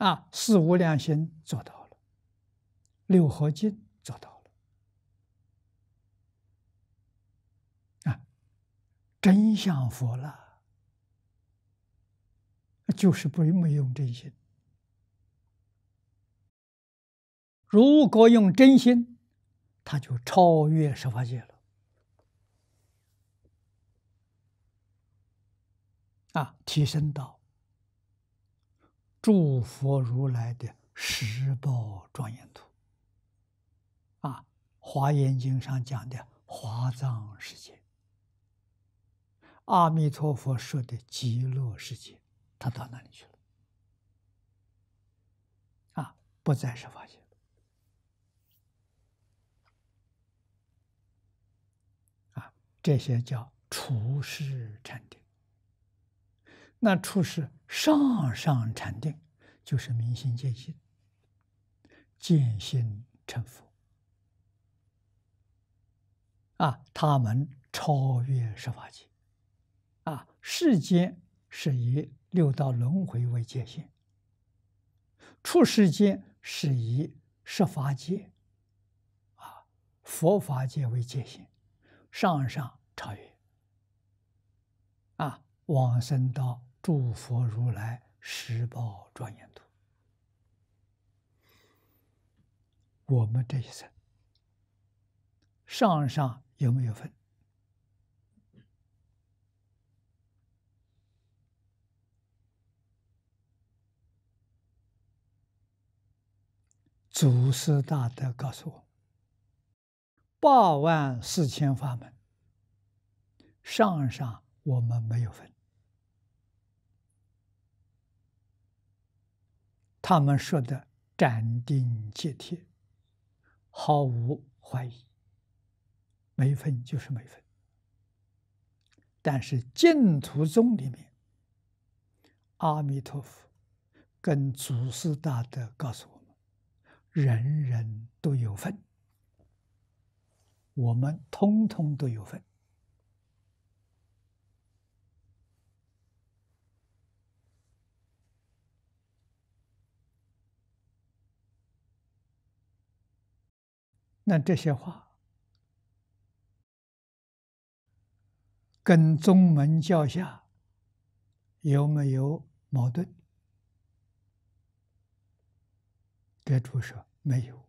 啊，四无量心做到了，六合金做到了，啊，真相佛了，就是不没用真心。如果用真心，他就超越十八界了。啊，提升到《诸佛如来》的十宝庄严土。啊，《华严经》上讲的华藏世界，《阿弥陀佛》说的极乐世界，他到哪里去了？啊，不再是法界啊，这些叫初世禅定。那处是上上禅定，就是明心见性、见心成佛啊。他们超越十法界啊，世间是以六道轮回为界限，出世间是以十法界啊、佛法界为界限，上上超越啊，往生到。《诸佛如来十宝庄严土》，我们这一生上上有没有分？祖师大德告诉我：八万四千法门，上上我们没有分。他们说的斩钉截铁，毫无怀疑，每分就是每分。但是净土宗里面，阿弥陀佛跟祖师大德告诉我们，人人都有份，我们通通都有份。那这些话跟宗门教下有没有矛盾？该主说没有。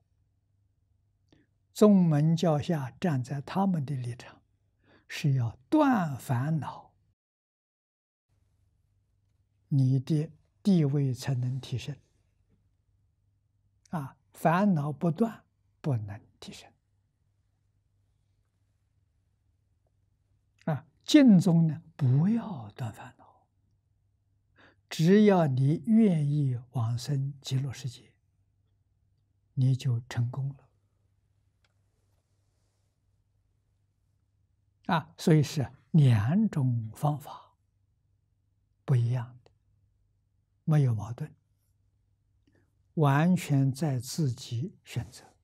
宗门教下站在他们的立场，是要断烦恼，你的地位才能提升。啊，烦恼不断不能。提升啊，净宗呢不要断烦恼，只要你愿意往生极乐世界，你就成功了啊！所以是两种方法不一样的，没有矛盾，完全在自己选择。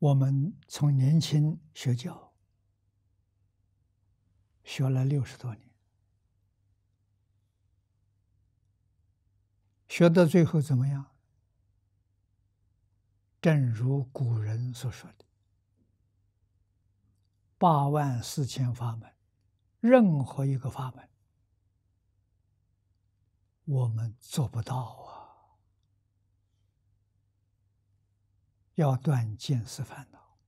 我们从年轻学教，学了六十多年，学到最后怎么样？正如古人所说的“八万四千法门”，任何一个法门，我们做不到啊。要断见思烦恼，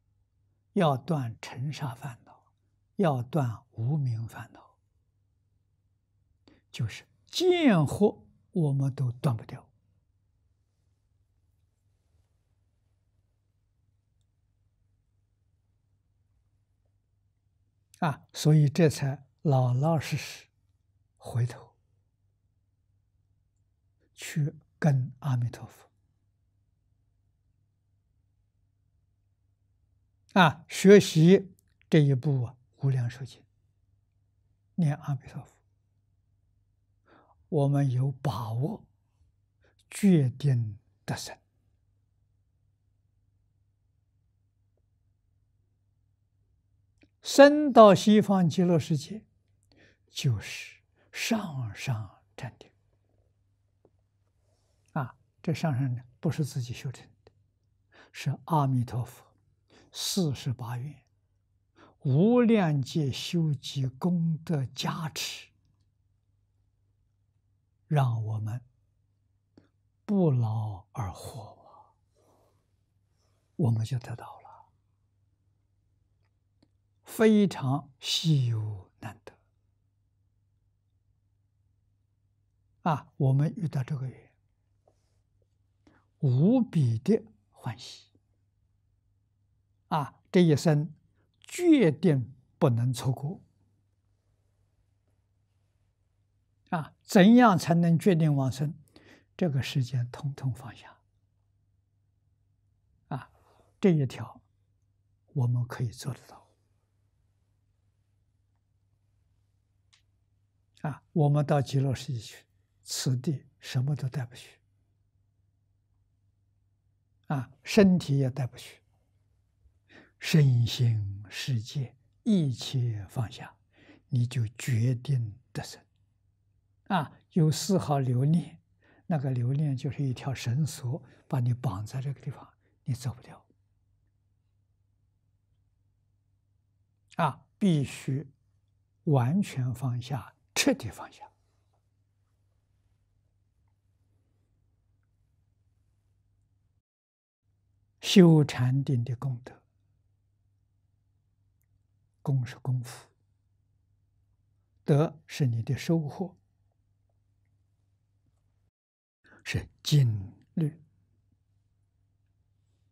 要断尘沙烦恼，要断无名烦恼，就是见惑，我们都断不掉啊！所以这才老老实实回头去跟阿弥陀佛。啊，学习这一部《无量寿经》，念阿弥陀佛，我们有把握决定得胜。生到西方极乐世界就是上上站定。啊，这上上呢不是自己修成的，是阿弥陀佛。四十八愿，无量劫修集功德加持，让我们不劳而获我们就得到了，非常稀有难得啊！我们遇到这个月，无比的欢喜。啊，这一生决定不能错过。啊，怎样才能决定往生？这个时间通通放下。啊，这一条我们可以做得到。啊，我们到极乐世界去，此地什么都带不去。啊，身体也带不去。身心世界一切放下，你就决定得胜。啊，有丝毫留恋，那个留恋就是一条绳索，把你绑在这个地方，你走不掉。啊，必须完全放下，彻底放下，修禅定的功德。功是功夫，德是你的收获，是精律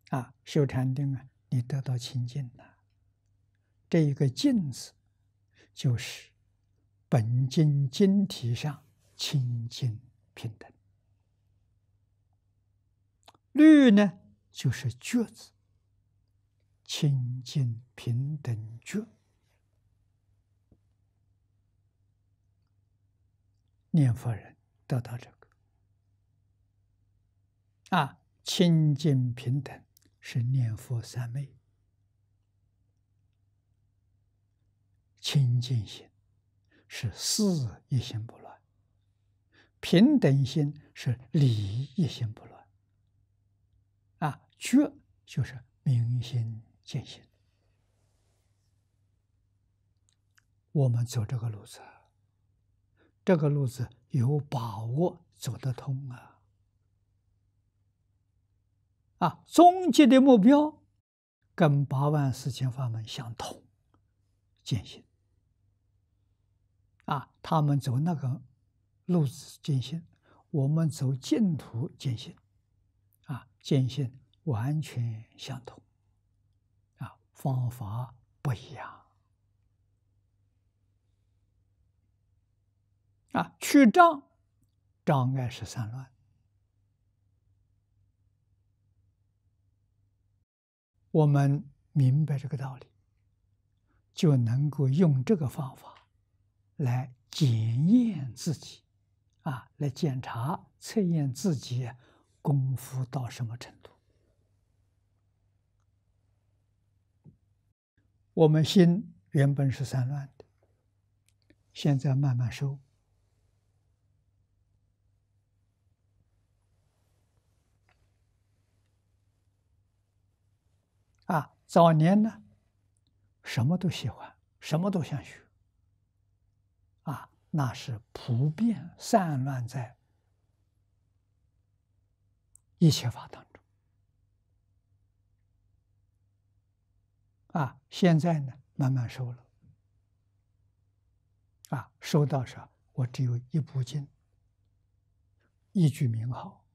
啊！修禅定啊，你得到清净了。这一个“净”字，就是本经经体上清净平等。律呢，就是“觉字，清净平等觉。念佛人得到这个啊，清净平等是念佛三昧，清净心是事一心不乱，平等心是理一心不乱。啊，觉就是明心见性，我们走这个路子。这个路子有把握走得通啊！啊，终极的目标跟八万四千法门相同，渐行。啊，他们走那个路子渐行，我们走净土渐行，啊，渐行完全相同，啊，方法不一样。啊，去障障碍是散乱。我们明白这个道理，就能够用这个方法来检验自己，啊，来检查测验自己功夫到什么程度。我们心原本是散乱的，现在慢慢收。早年呢，什么都喜欢，什么都想学。啊，那是普遍散乱在一切法当中。啊，现在呢，慢慢收了。啊，收到啥？我只有一部经，一句名号，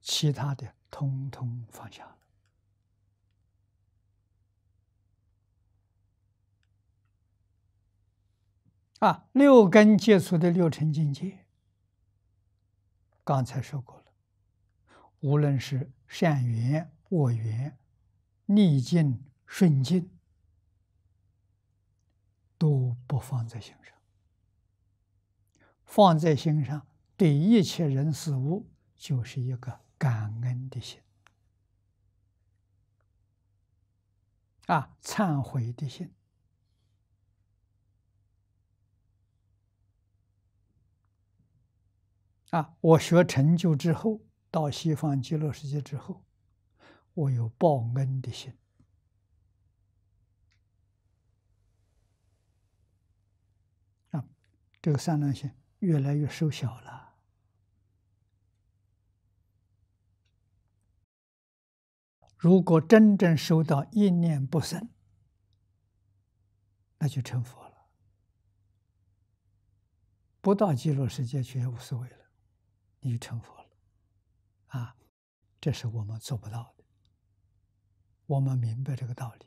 其他的通通放下。啊，六根接触的六尘境界，刚才说过了。无论是善缘、恶缘、逆境、顺境，都不放在心上。放在心上，对一切人事物，就是一个感恩的心，啊，忏悔的心。啊！我学成就之后，到西方极乐世界之后，我有报恩的心啊，这个三量心越来越收小了。如果真正收到一念不生，那就成佛了。不到极乐世界去也无所谓了。你成佛了，啊，这是我们做不到的。我们明白这个道理，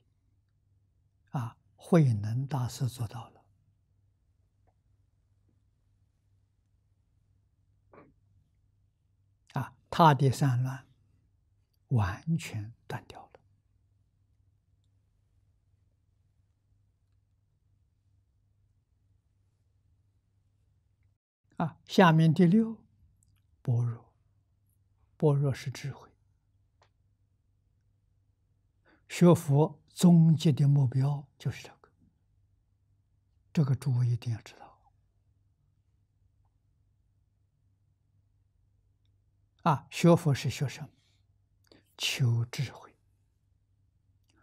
啊，慧能大师做到了，啊，他的散乱，完全断掉了。啊，下面第六。般若，般若是智慧。学佛终极的目标就是这个，这个诸位一定要知道。啊，学佛是学什么？求智慧，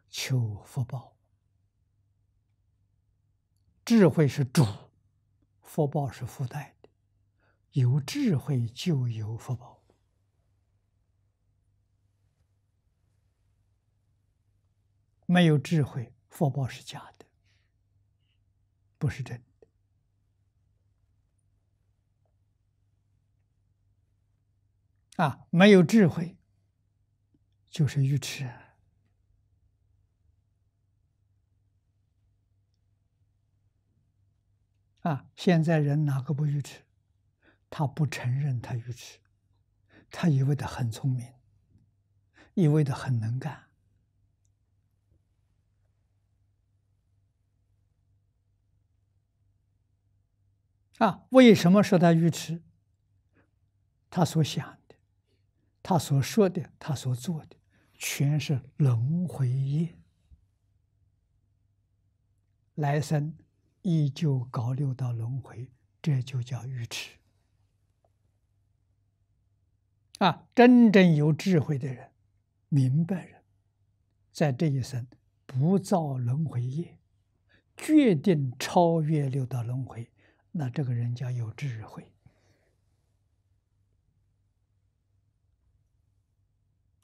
求福报。智慧是主，福报是附带。有智慧就有福报，没有智慧，福报是假的，不是真的。啊，没有智慧就是愚痴啊！现在人哪个不愚痴？他不承认他愚痴，他以为他很聪明，以为他很能干啊？为什么说他愚痴？他所想的，他所说的，他所做的，全是轮回业，来生依旧搞六道轮回，这就叫愚痴。啊，真正有智慧的人，明白人，在这一生不造轮回业，决定超越六道轮回，那这个人叫有智慧。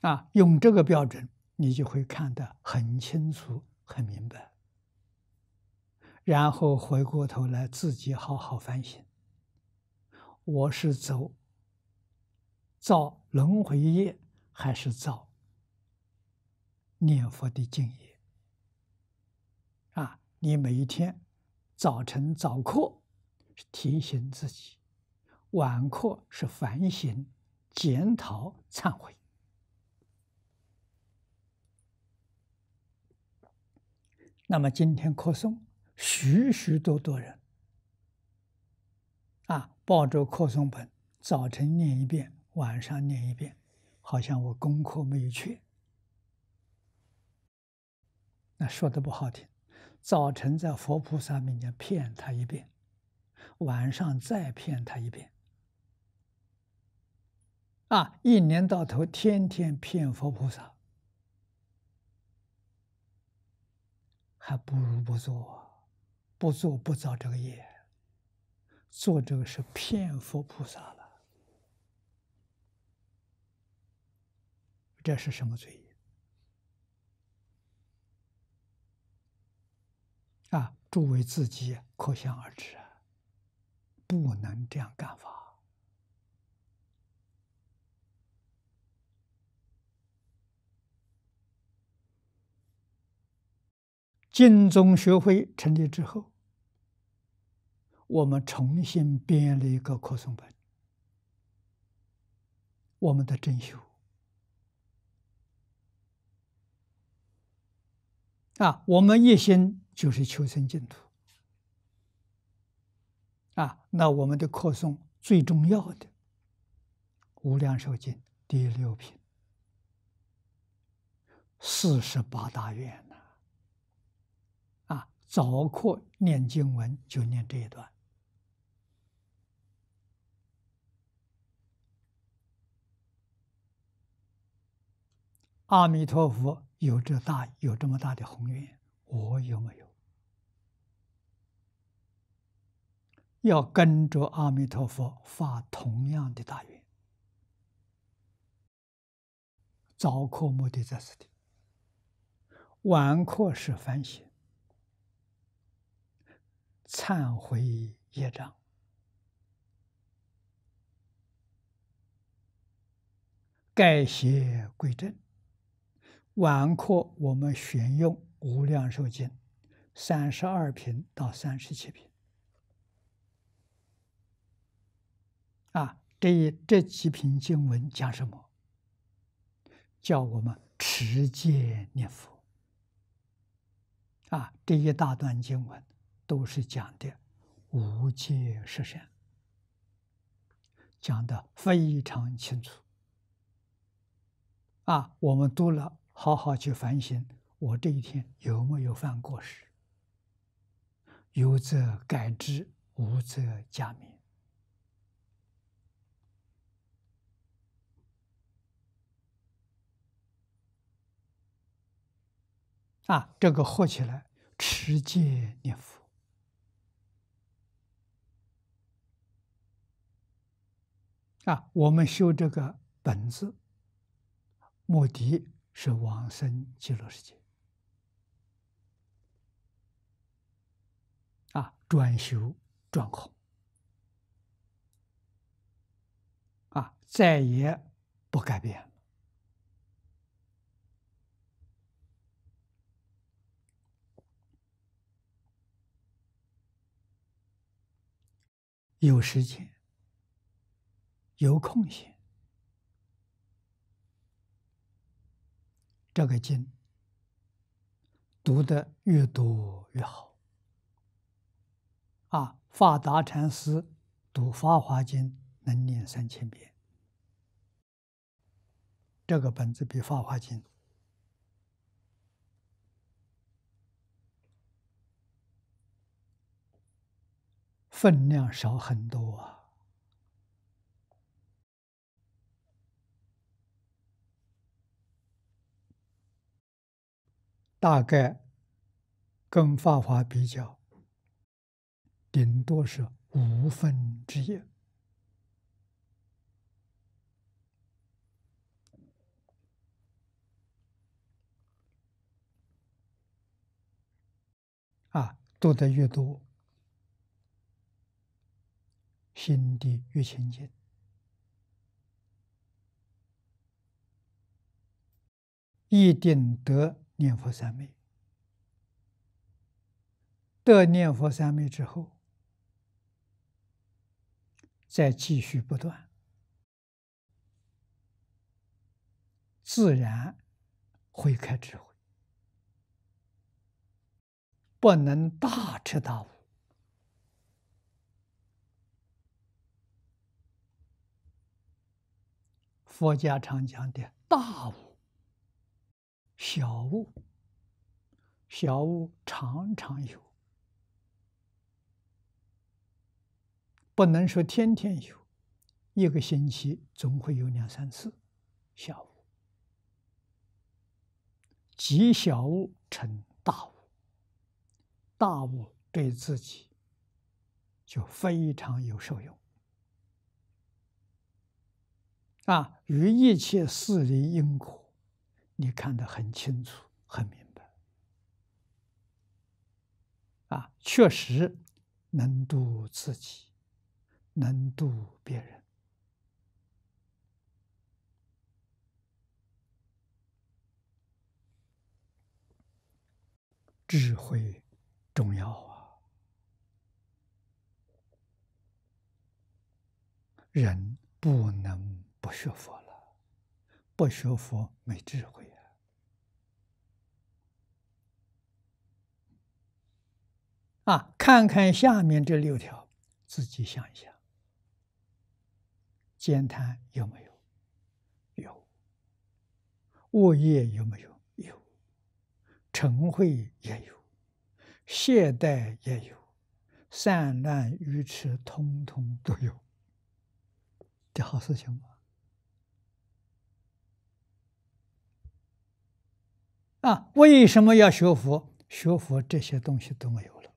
啊，用这个标准，你就会看得很清楚、很明白。然后回过头来自己好好反省，我是走。造轮回业还是造念佛的经业啊？你每一天早晨早课是提醒自己，晚课是反省、检讨、忏悔。那么今天课诵，许许多多人啊，抱着课诵本，早晨念一遍。晚上念一遍，好像我功课没有去。那说的不好听，早晨在佛菩萨面前骗他一遍，晚上再骗他一遍，啊，一年到头天天骗佛菩萨，还不如不做，不做不造这个业，做这个是骗佛菩萨。这是什么罪？啊，诸位自己可想而知啊，不能这样干法。晋中学会成立之后，我们重新编了一个课程本，我们的真修。啊，我们一心就是求生净土。啊，那我们的课诵最重要的《无量寿经》第六品，四十八大愿呐。啊，早课念经文就念这一段：“阿弥陀佛。”有这大有这么大的宏愿，我有没有？要跟着阿弥陀佛发同样的大愿，早课目的在是的，晚课是反省、忏悔业障、改邪归正。晚课我们选用《无量寿经》三十二品到三十七品，啊，这这几品经文讲什么？叫我们持戒念佛。啊，这一大段经文都是讲的无戒十善，讲的非常清楚。啊，我们读了。好好去反省，我这一天有没有犯过失？有则改之，无则加勉。啊，这个合起来持戒念佛。啊，我们修这个本子目的。是往生极乐世界，啊，转修转好，啊，再也不改变了。有时间，有空闲。这个经读得越多越好啊！发达禅师读《法华经》能念三千遍，这个本子比《法华经》分量少很多啊。大概跟法华比较，顶多是五分之一。啊，读的越多，心地越清净，一定得。念佛三昧，得念佛三昧之后，再继续不断，自然会开智慧，不能大彻大悟。佛家常讲的大悟。小物，小物常常有，不能说天天有，一个星期总会有两三次。小物。积小物成大物，大物对自己就非常有受用啊！与一切事理因果。你看得很清楚、很明白，啊，确实能度自己，能度别人，智慧重要啊！人不能不学佛了。不学佛没智慧啊！啊，看看下面这六条，自己想一想：兼贪有没有？有。物业有没有？有。嗔会也有，懈怠也有，散乱愚痴通通都有。这好事情吗？啊，为什么要学佛？学佛这些东西都没有了。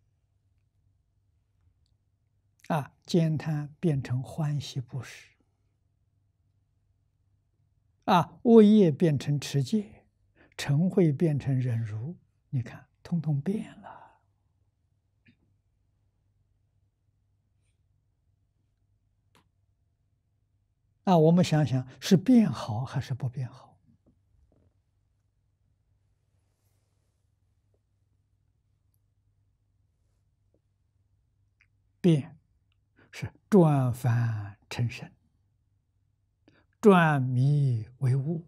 啊，尖贪变成欢喜布施，啊，恶业变成持戒，成慧变成忍辱。你看，通通变了。啊，我们想想，是变好还是不变好？变是转凡成圣，转迷为悟，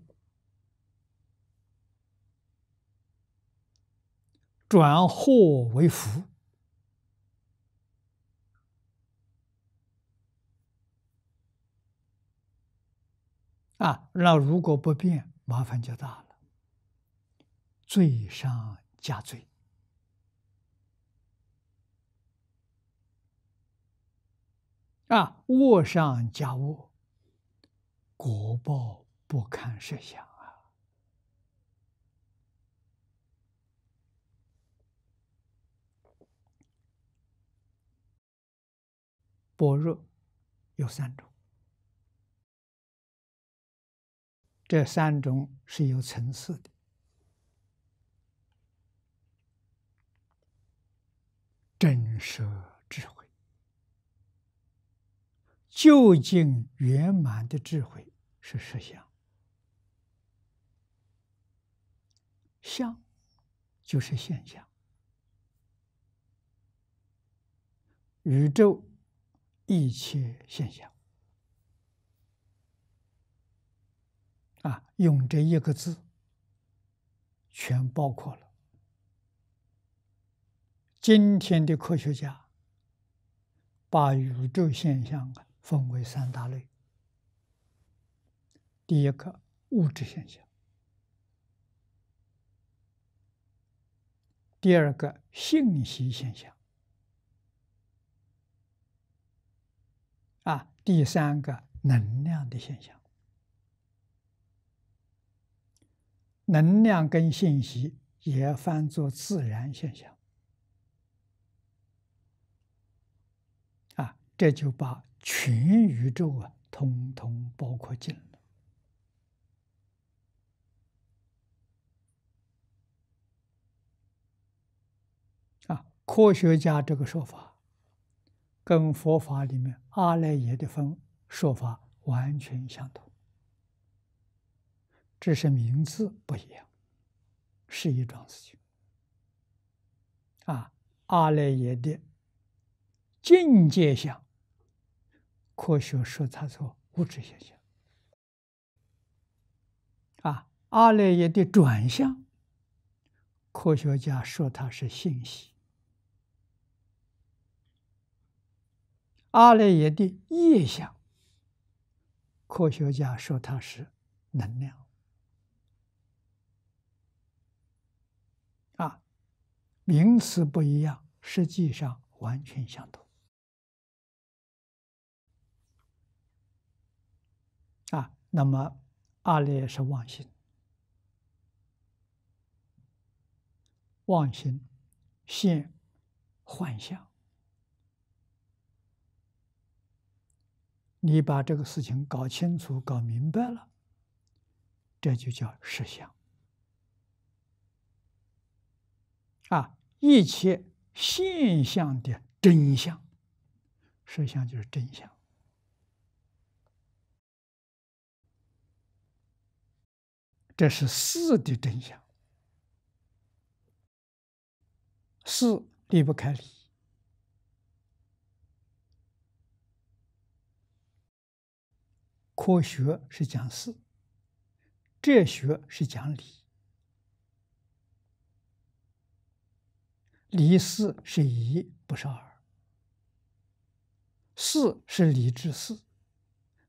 转祸为福。啊，那如果不变，麻烦就大了，罪上加罪。啊，物上加物，果报不堪设想啊！般若有三种，这三种是有层次的，真实智慧。究竟圆满的智慧是实相，相就是现象，宇宙一切现象啊，用这一个字全包括了。今天的科学家把宇宙现象啊。分为三大类：第一个物质现象，第二个信息现象，啊，第三个能量的现象。能量跟信息也翻作自然现象，啊，这就把。全宇宙啊，通通包括进了。啊，科学家这个说法，跟佛法里面阿赖耶的分说法完全相同，只是名字不一样，是一桩事情。啊，阿赖耶的境界相。科学说它做物质现象，啊，阿赖耶的转向，科学家说它是信息；阿赖耶的意相，科学家说它是能量。啊，名词不一样，实际上完全相同。那么，阿赖是妄心，妄心现幻象。你把这个事情搞清楚、搞明白了，这就叫实相啊！一切现象的真相，实相就是真相。这是四的真相，四离不开理。科学是讲四，哲学是讲理。离四是一，不是二。四是理之四，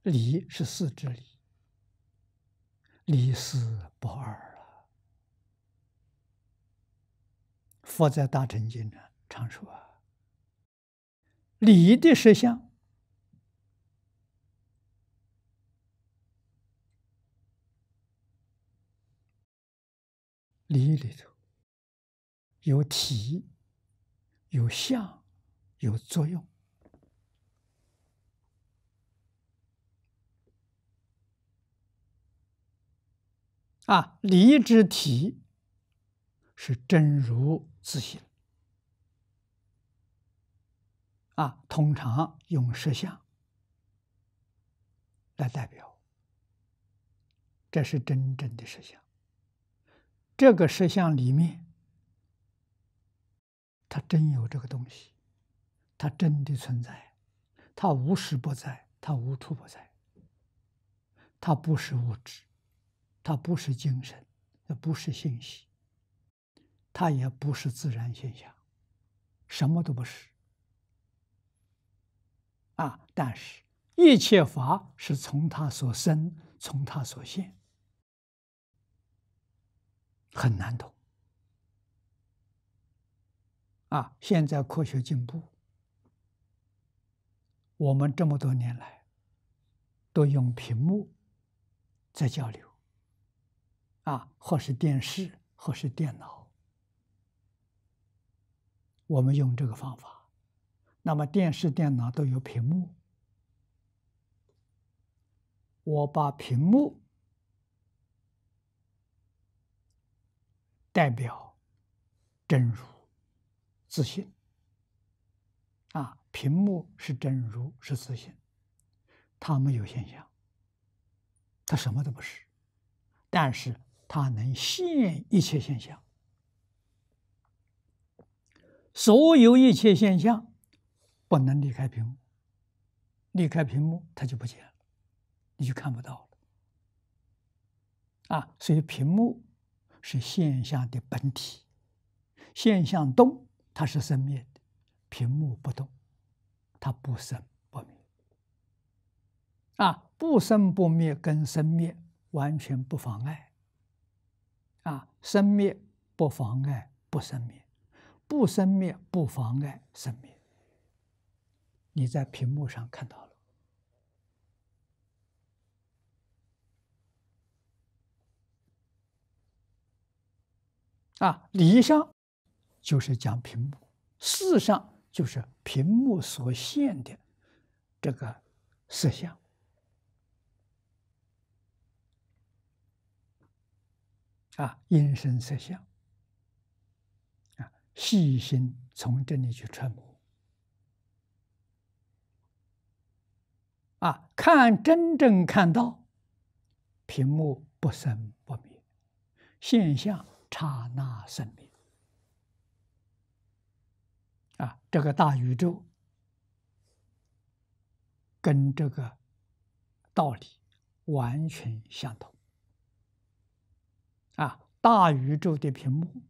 理是四之理。理事不二了。佛在《大乘经》常常说啊，你的实相，理里头有体，有相，有作用。啊，离之体是真如自性啊，通常用实相来代表，这是真正的实相。这个实相里面，它真有这个东西，它真的存在，它无时不在，它无处不在，它不是物质。它不是精神，也不是信息，它也不是自然现象，什么都不是。啊，但是一切法是从它所生，从它所现，很难懂。啊，现在科学进步，我们这么多年来都用屏幕在交流。啊，或是电视，或是电脑，我们用这个方法。那么，电视、电脑都有屏幕。我把屏幕代表真如、自信啊，屏幕是真如，是自信。它没有现象，它什么都不是，但是。它能现一切现象，所有一切现象不能离开屏幕，离开屏幕它就不见了，你就看不到了。啊，所以屏幕是现象的本体，现象动它是生灭的，屏幕不动，它不生不灭。啊，不生不灭跟生灭完全不妨碍。啊，生灭不妨碍不生灭，不生灭不妨碍生灭。你在屏幕上看到了。啊，理上就是讲屏幕，事上就是屏幕所现的这个色相。啊，因声色相，啊，细心从这里去揣摩，啊，看真正看到，屏幕不生不灭，现象刹那生灭，啊，这个大宇宙跟这个道理完全相同。啊，大宇宙的屏幕，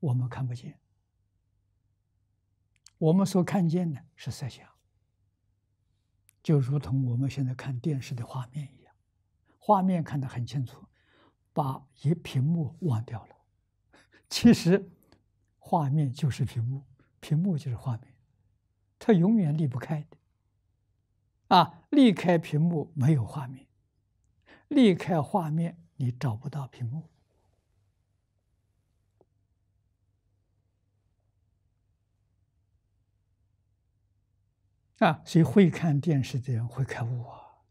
我们看不见。我们所看见的是色相，就如同我们现在看电视的画面一样，画面看得很清楚，把一屏幕忘掉了。其实，画面就是屏幕，屏幕就是画面，它永远离不开的。啊，离开屏幕没有画面，离开画面你找不到屏幕。啊，所以会看电视的人会看我，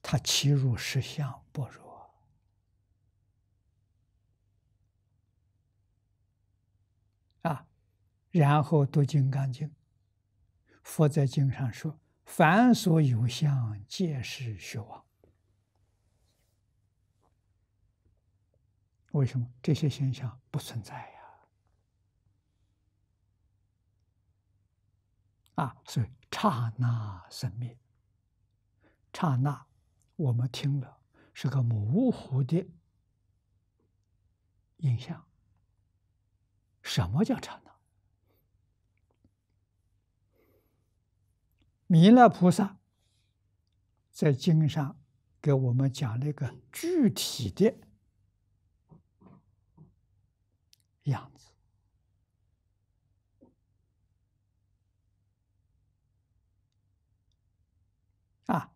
他其如实相般若？啊，然后读《金刚经》，佛在经上说：“凡所有相，皆是虚妄。”为什么？这些现象不存在呀。啊，所以刹那生灭，刹那我们听了是个模糊的印象。什么叫刹那？弥勒菩萨在经上给我们讲了一个具体的样。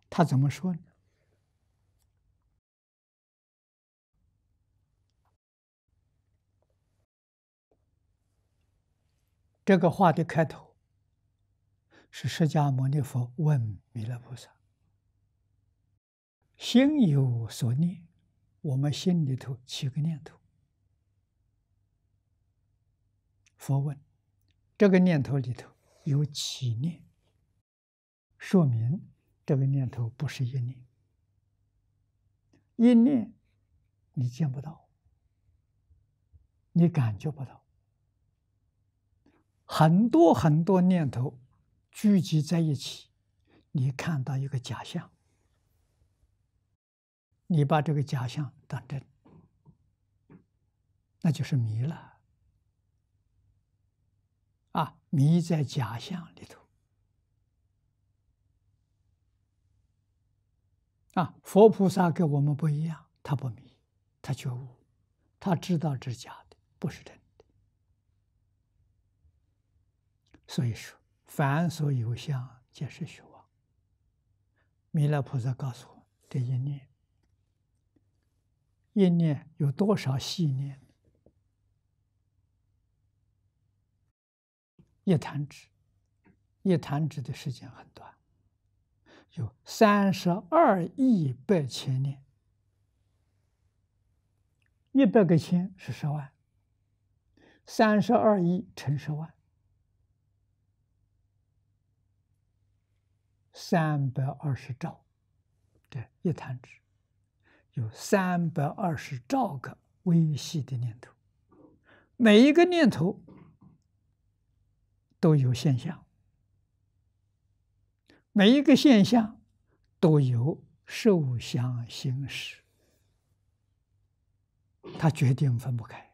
他怎么说呢？这个话的开头是释迦牟尼佛问弥勒菩萨：“心有所念，我们心里头七个念头。”佛问：“这个念头里头有几念？”说明。这个念头不是一念，一念你见不到，你感觉不到。很多很多念头聚集在一起，你看到一个假象，你把这个假象当真，那就是迷了，啊，迷在假象里头。啊，佛菩萨跟我们不一样，他不迷，他觉悟，他知道是假的，不是真的。所以说，凡所有相，皆是虚妄。弥勒菩萨告诉我，这一念，一念有多少细念？一弹指，一弹指的时间很短。有三十二亿百千年，一百个千是十万，三十二亿乘十万，三百二十兆，这一摊纸，有三百二十兆个微细的念头，每一个念头都有现象。每一个现象都有受想行识，它决定分不开。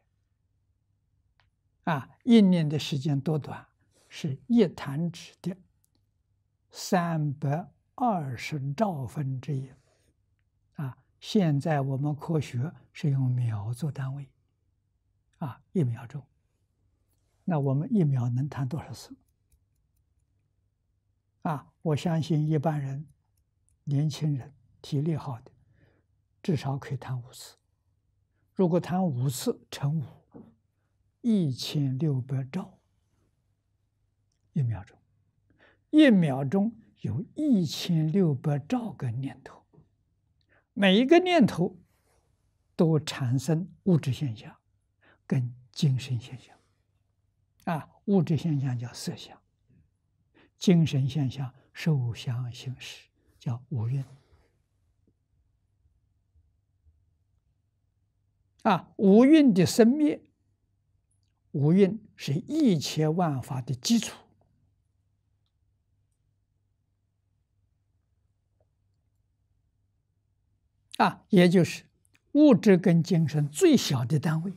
啊，一年的时间多短，是一弹指的三百二十兆分之一，啊，现在我们科学是用秒做单位，啊，一秒钟，那我们一秒能弹多少次？啊，我相信一般人，年轻人体力好的，至少可以弹五次。如果弹五次乘五，一千六百兆。一秒钟，一秒钟有一千六百兆个念头，每一个念头都产生物质现象，跟精神现象。啊，物质现象叫色相。精神现象受想行识，叫五蕴。啊，五蕴的生灭，五蕴是一切万法的基础。啊，也就是物质跟精神最小的单位，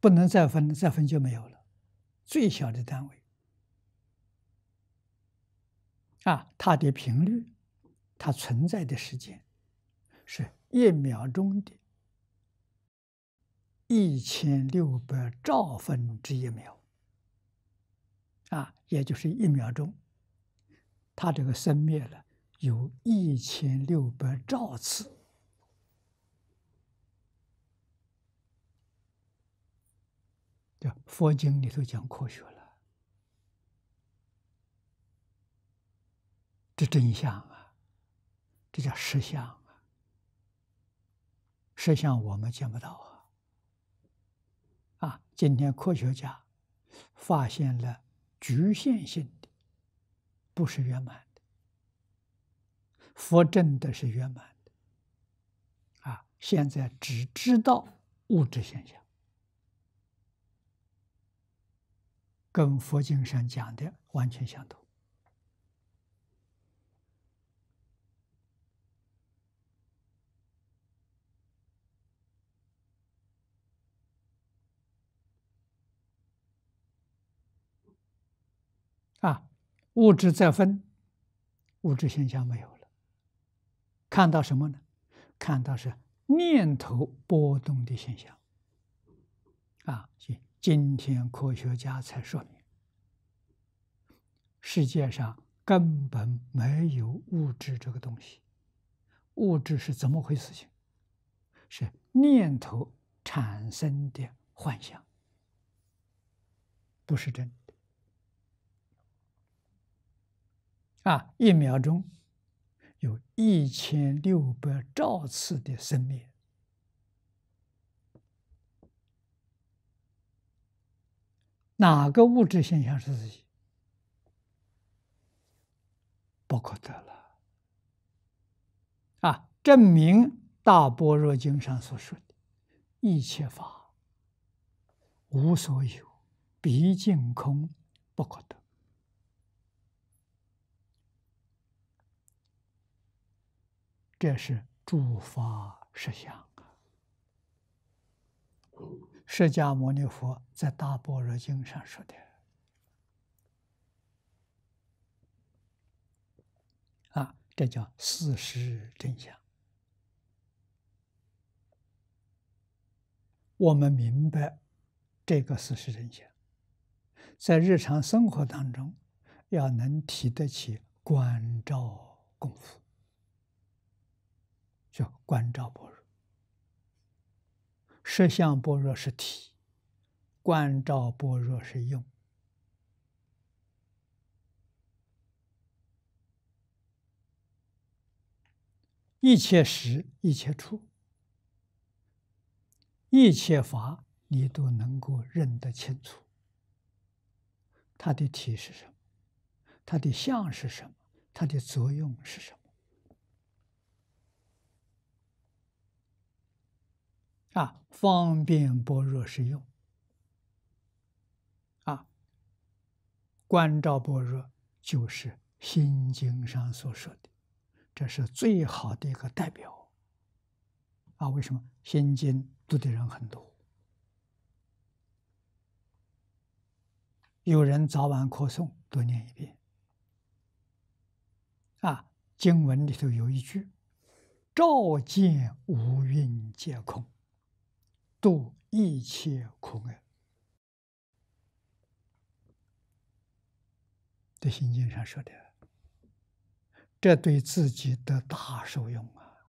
不能再分，再分就没有了。最小的单位，啊，它的频率，它存在的时间，是一秒钟的，一千六百兆分之一秒，啊，也就是一秒钟，它这个生灭了有一千六百兆次。叫佛经里头讲科学了，这真相啊，这叫实相啊，实相我们见不到啊，啊，今天科学家发现了局限性的，不是圆满的，佛真的是圆满的，啊，现在只知道物质现象。跟佛经上讲的完全相同。啊，物质在分，物质现象没有了，看到什么呢？看到是念头波动的现象。啊，行。今天科学家才说明，世界上根本没有物质这个东西。物质是怎么回事？情是念头产生的幻想，不是真的。啊，一秒钟有一千六百兆次的生命。哪个物质现象是自己？不可得了！啊，证明《大般若经》上所说的“一切法无所有，毕竟空，不可得”，这是诸法实相啊。释迦牟尼佛在《大般若经》上说的，啊，这叫事实真相。我们明白这个事实真相，在日常生活当中，要能提得起关照功夫，叫关照般若。识相般若是体，观照般若是用。一切时，一切处，一切法，你都能够认得清楚。它的体是什么？它的相是什么？它的作用是什么？啊，方便般若是用，啊，观照般若就是《心经》上所说的，这是最好的一个代表。啊，为什么《心经》读的人很多？有人早晚课诵多念一遍。啊，经文里头有一句：“照见五蕴皆空。”度一切苦厄，这心经》上说的，这对自己的大受用啊。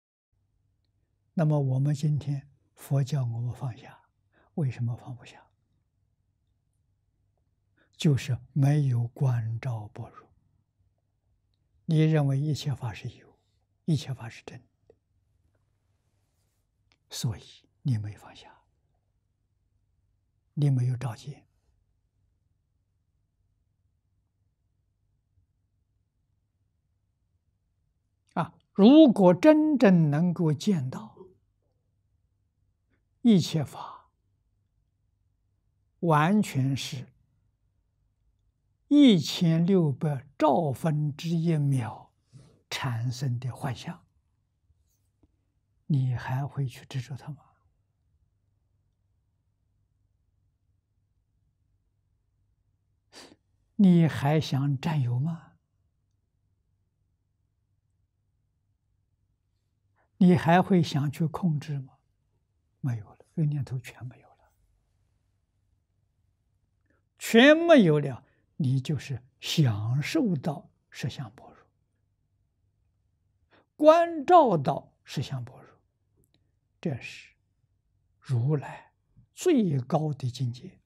那么我们今天佛教我们放下，为什么放不下？就是没有关照不如，你认为一切法是有，一切法是真的，所以你没放下。你没有着急啊！如果真正能够见到一切法，完全是1600兆分之一秒产生的幻象，你还会去执着它吗？你还想占有吗？你还会想去控制吗？没有了，这念头全没有了，全没有了。你就是享受到实相般若，关照到实相般若，这是如来最高的境界。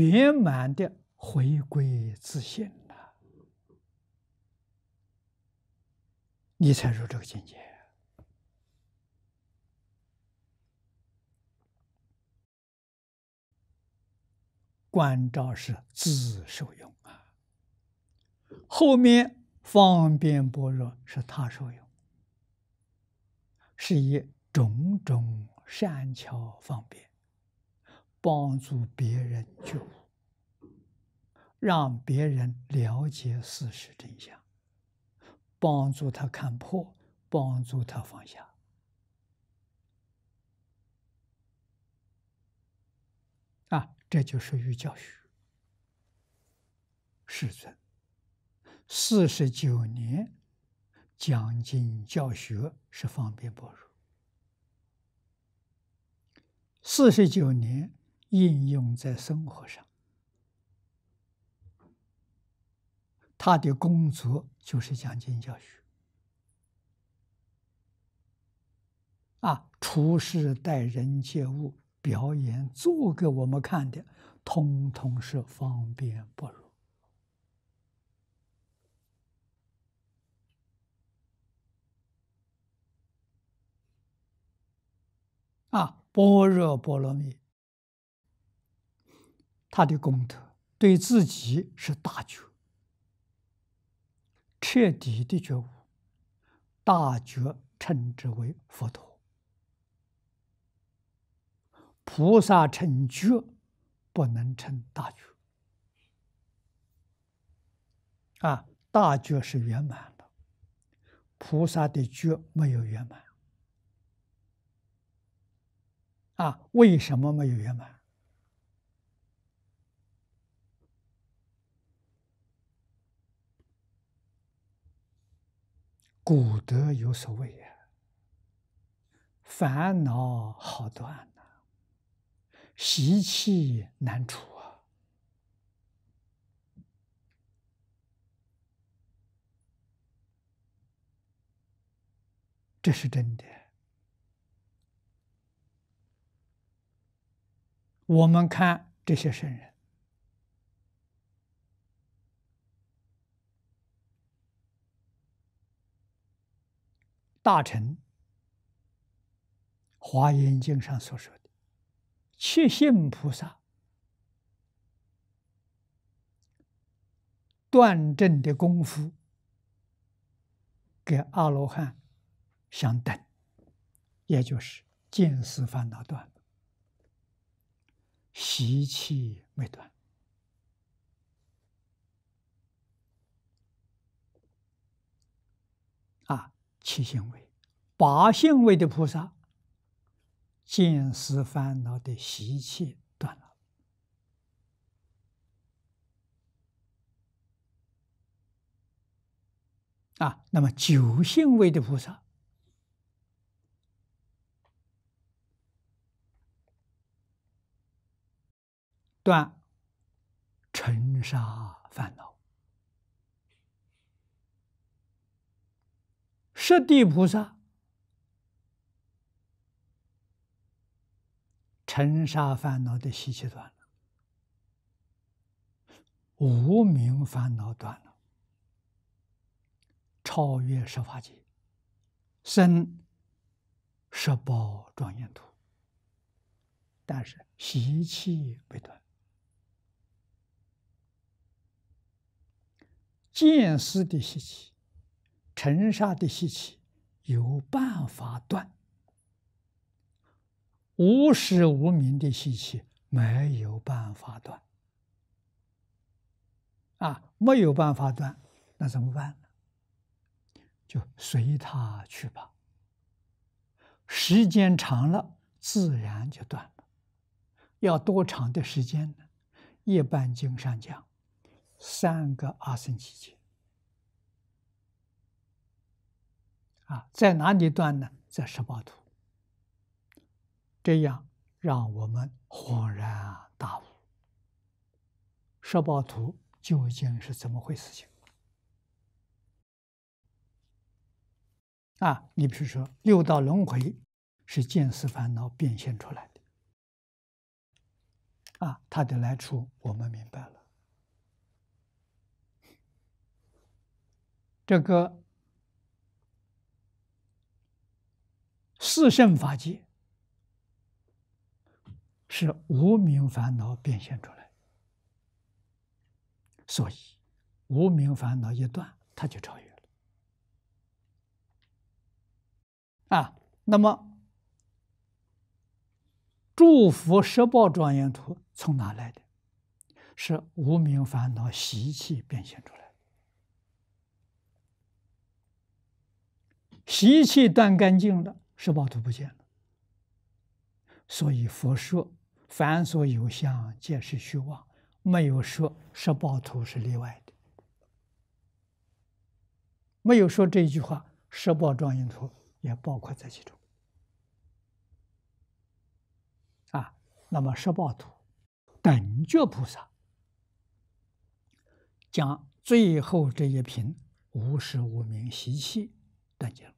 圆满的回归自信了，你才入这个境界。关照是自受用啊，后面方便般若是他受用，是以种种善巧方便。帮助别人觉悟，让别人了解事实真相，帮助他看破，帮助他放下。啊，这就是于教学。世尊，四十九年讲经教学是方便不如，四十九年。应用在生活上，他的工作就是讲经教学。啊，处世待人接物，表演做给我们看的，通通是方便不如。啊，般若波罗蜜。他的功德对自己是大觉，彻底的觉悟，大觉称之为佛陀，菩萨成觉不能成大觉，啊，大觉是圆满的，菩萨的觉没有圆满，啊，为什么没有圆满？古德有所谓呀，烦恼好断呐，习气难除啊，这是真的。我们看这些圣人。大臣《华严经》上所说的，七信菩萨断证的功夫，跟阿罗汉相等，也就是见思烦恼断了，习气没断。七性位、八性位的菩萨，见思烦恼的习气断了。啊，那么九性位的菩萨断尘沙烦恼。十地菩萨尘沙烦恼的习气断了，无名烦恼断了，超越十法界，生十宝庄严土，但是习气未断，见思的习气。尘沙的习气有办法断，无始无明的习气没有办法断。啊，没有办法断，那怎么办呢？就随他去吧。时间长了，自然就断了。要多长的时间呢？《夜半经》上讲，三个阿僧祇劫。啊，在哪里断呢？在十八图。这样让我们恍然大悟：十八图究竟是怎么回事情？啊，你比如说六道轮回是见思烦恼变现出来的。啊，它的来处我们明白了。这个。四圣法界是无名烦恼变现出来，所以无名烦恼一断，他就超越了。啊，那么祝福十报庄严图从哪来的？是无名烦恼习气变现出来的，习气断干净了。舍报图不见了，所以佛说凡所有相，皆是虚妄，没有说舍报图是例外的，没有说这一句话，十报庄严图也包括在其中。啊，那么舍报图，等觉菩萨将最后这一瓶无始无明习气断绝了。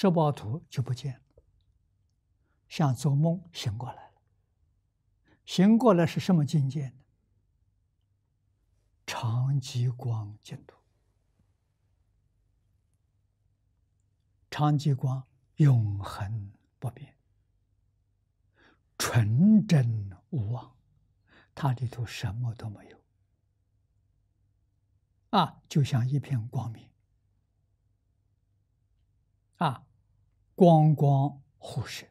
摄宝图就不见了，像做梦醒过来了。醒过来是什么境界呢？长吉光净土，长吉光永恒不变，纯真无妄，它里头什么都没有，啊，就像一片光明，啊。光光互摄，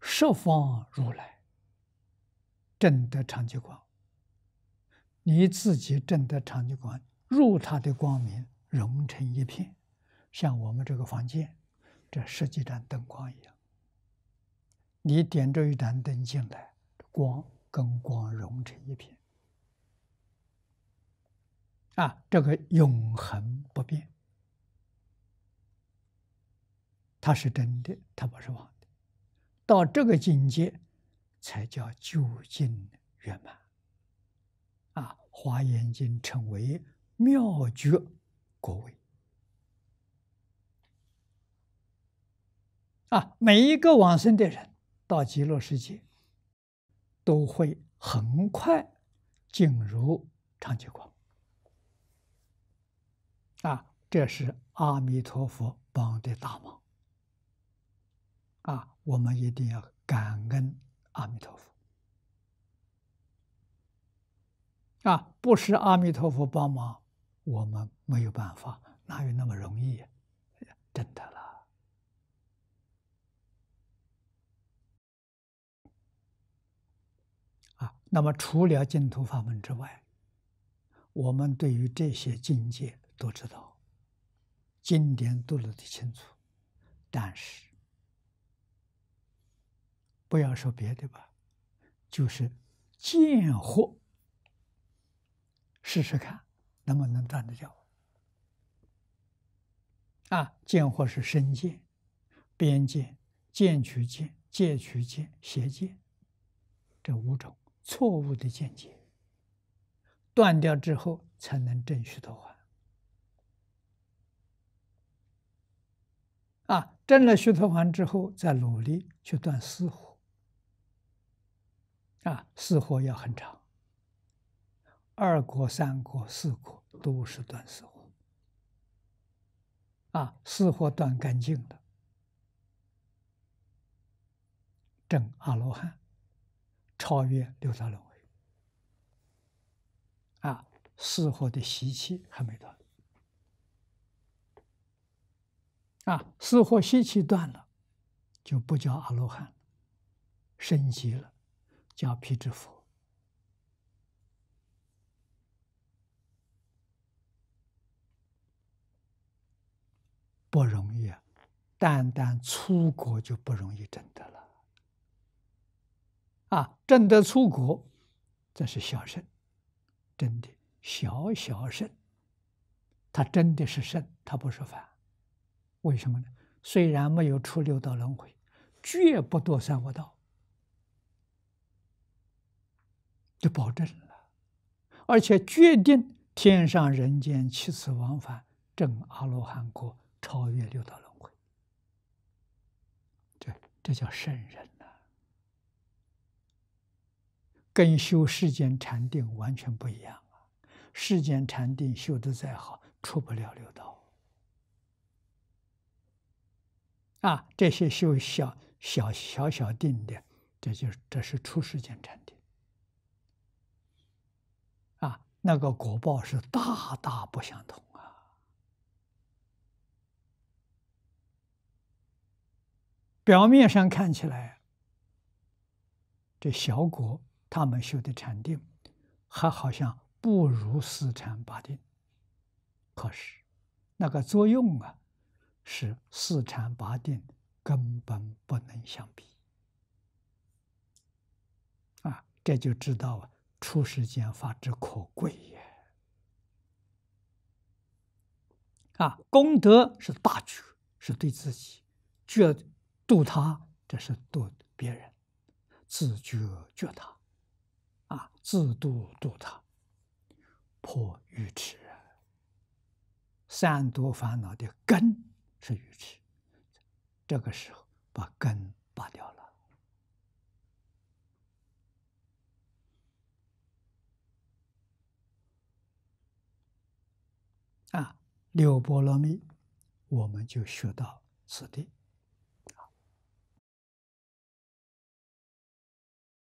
十方如来，证得常寂光。你自己证得常寂光，入他的光明，融成一片，像我们这个房间，这十几盏灯光一样。你点着一盏灯进来，光跟光融成一片，啊，这个永恒不变。他是真的，他不是妄的。到这个境界，才叫究竟圆满。啊，《华严经》称为妙觉国位。啊，每一个往生的人到极乐世界，都会很快进入长寂光。啊，这是阿弥陀佛帮的大忙。啊，我们一定要感恩阿弥陀佛。啊，不是阿弥陀佛帮忙，我们没有办法，哪有那么容易？真的了。啊，那么除了净土法门之外，我们对于这些境界都知道，经典都了的清楚，但是。不要说别的吧，就是见货，试试看能不能断得掉。啊，见货是身见、边见、见取见、戒取见、邪见，这五种错误的见解。断掉之后，才能正虚陀洹。啊，证了虚陀环之后，再努力去断私货。啊，四火要很长，二果、三果、四果都是断四火，啊，四火断干净的，正阿罗汉，超越六道轮回。啊，四火的习气还没断，啊，四火习气断了，就不叫阿罗汉升级了。小皮之福不容易啊！单单出国就不容易挣得了。啊，挣得出国，这是小圣，真的小小圣，他真的是圣，他不是凡。为什么呢？虽然没有出六道轮回，绝不堕三恶道。就保证了，而且决定天上人间七次往返，证阿罗汉果，超越六道轮回。对，这叫圣人呐，跟修世间禅定完全不一样啊！世间禅定修的再好，出不了六道。啊，这些修小、小、小、小定的，这就是这是出世间禅定。那个果报是大大不相同啊！表面上看起来，这小国他们修的禅定，还好像不如四禅八定。可是，那个作用啊，是四禅八定根本不能相比啊！这就知道啊。出世间法之可贵也，啊，功德是大局，是对自己觉度他，这是度别人，自觉觉他，啊，自度度他，破愚痴，三毒烦恼的根是愚痴，这个时候把根拔掉了。啊，六波罗蜜，我们就学到此地。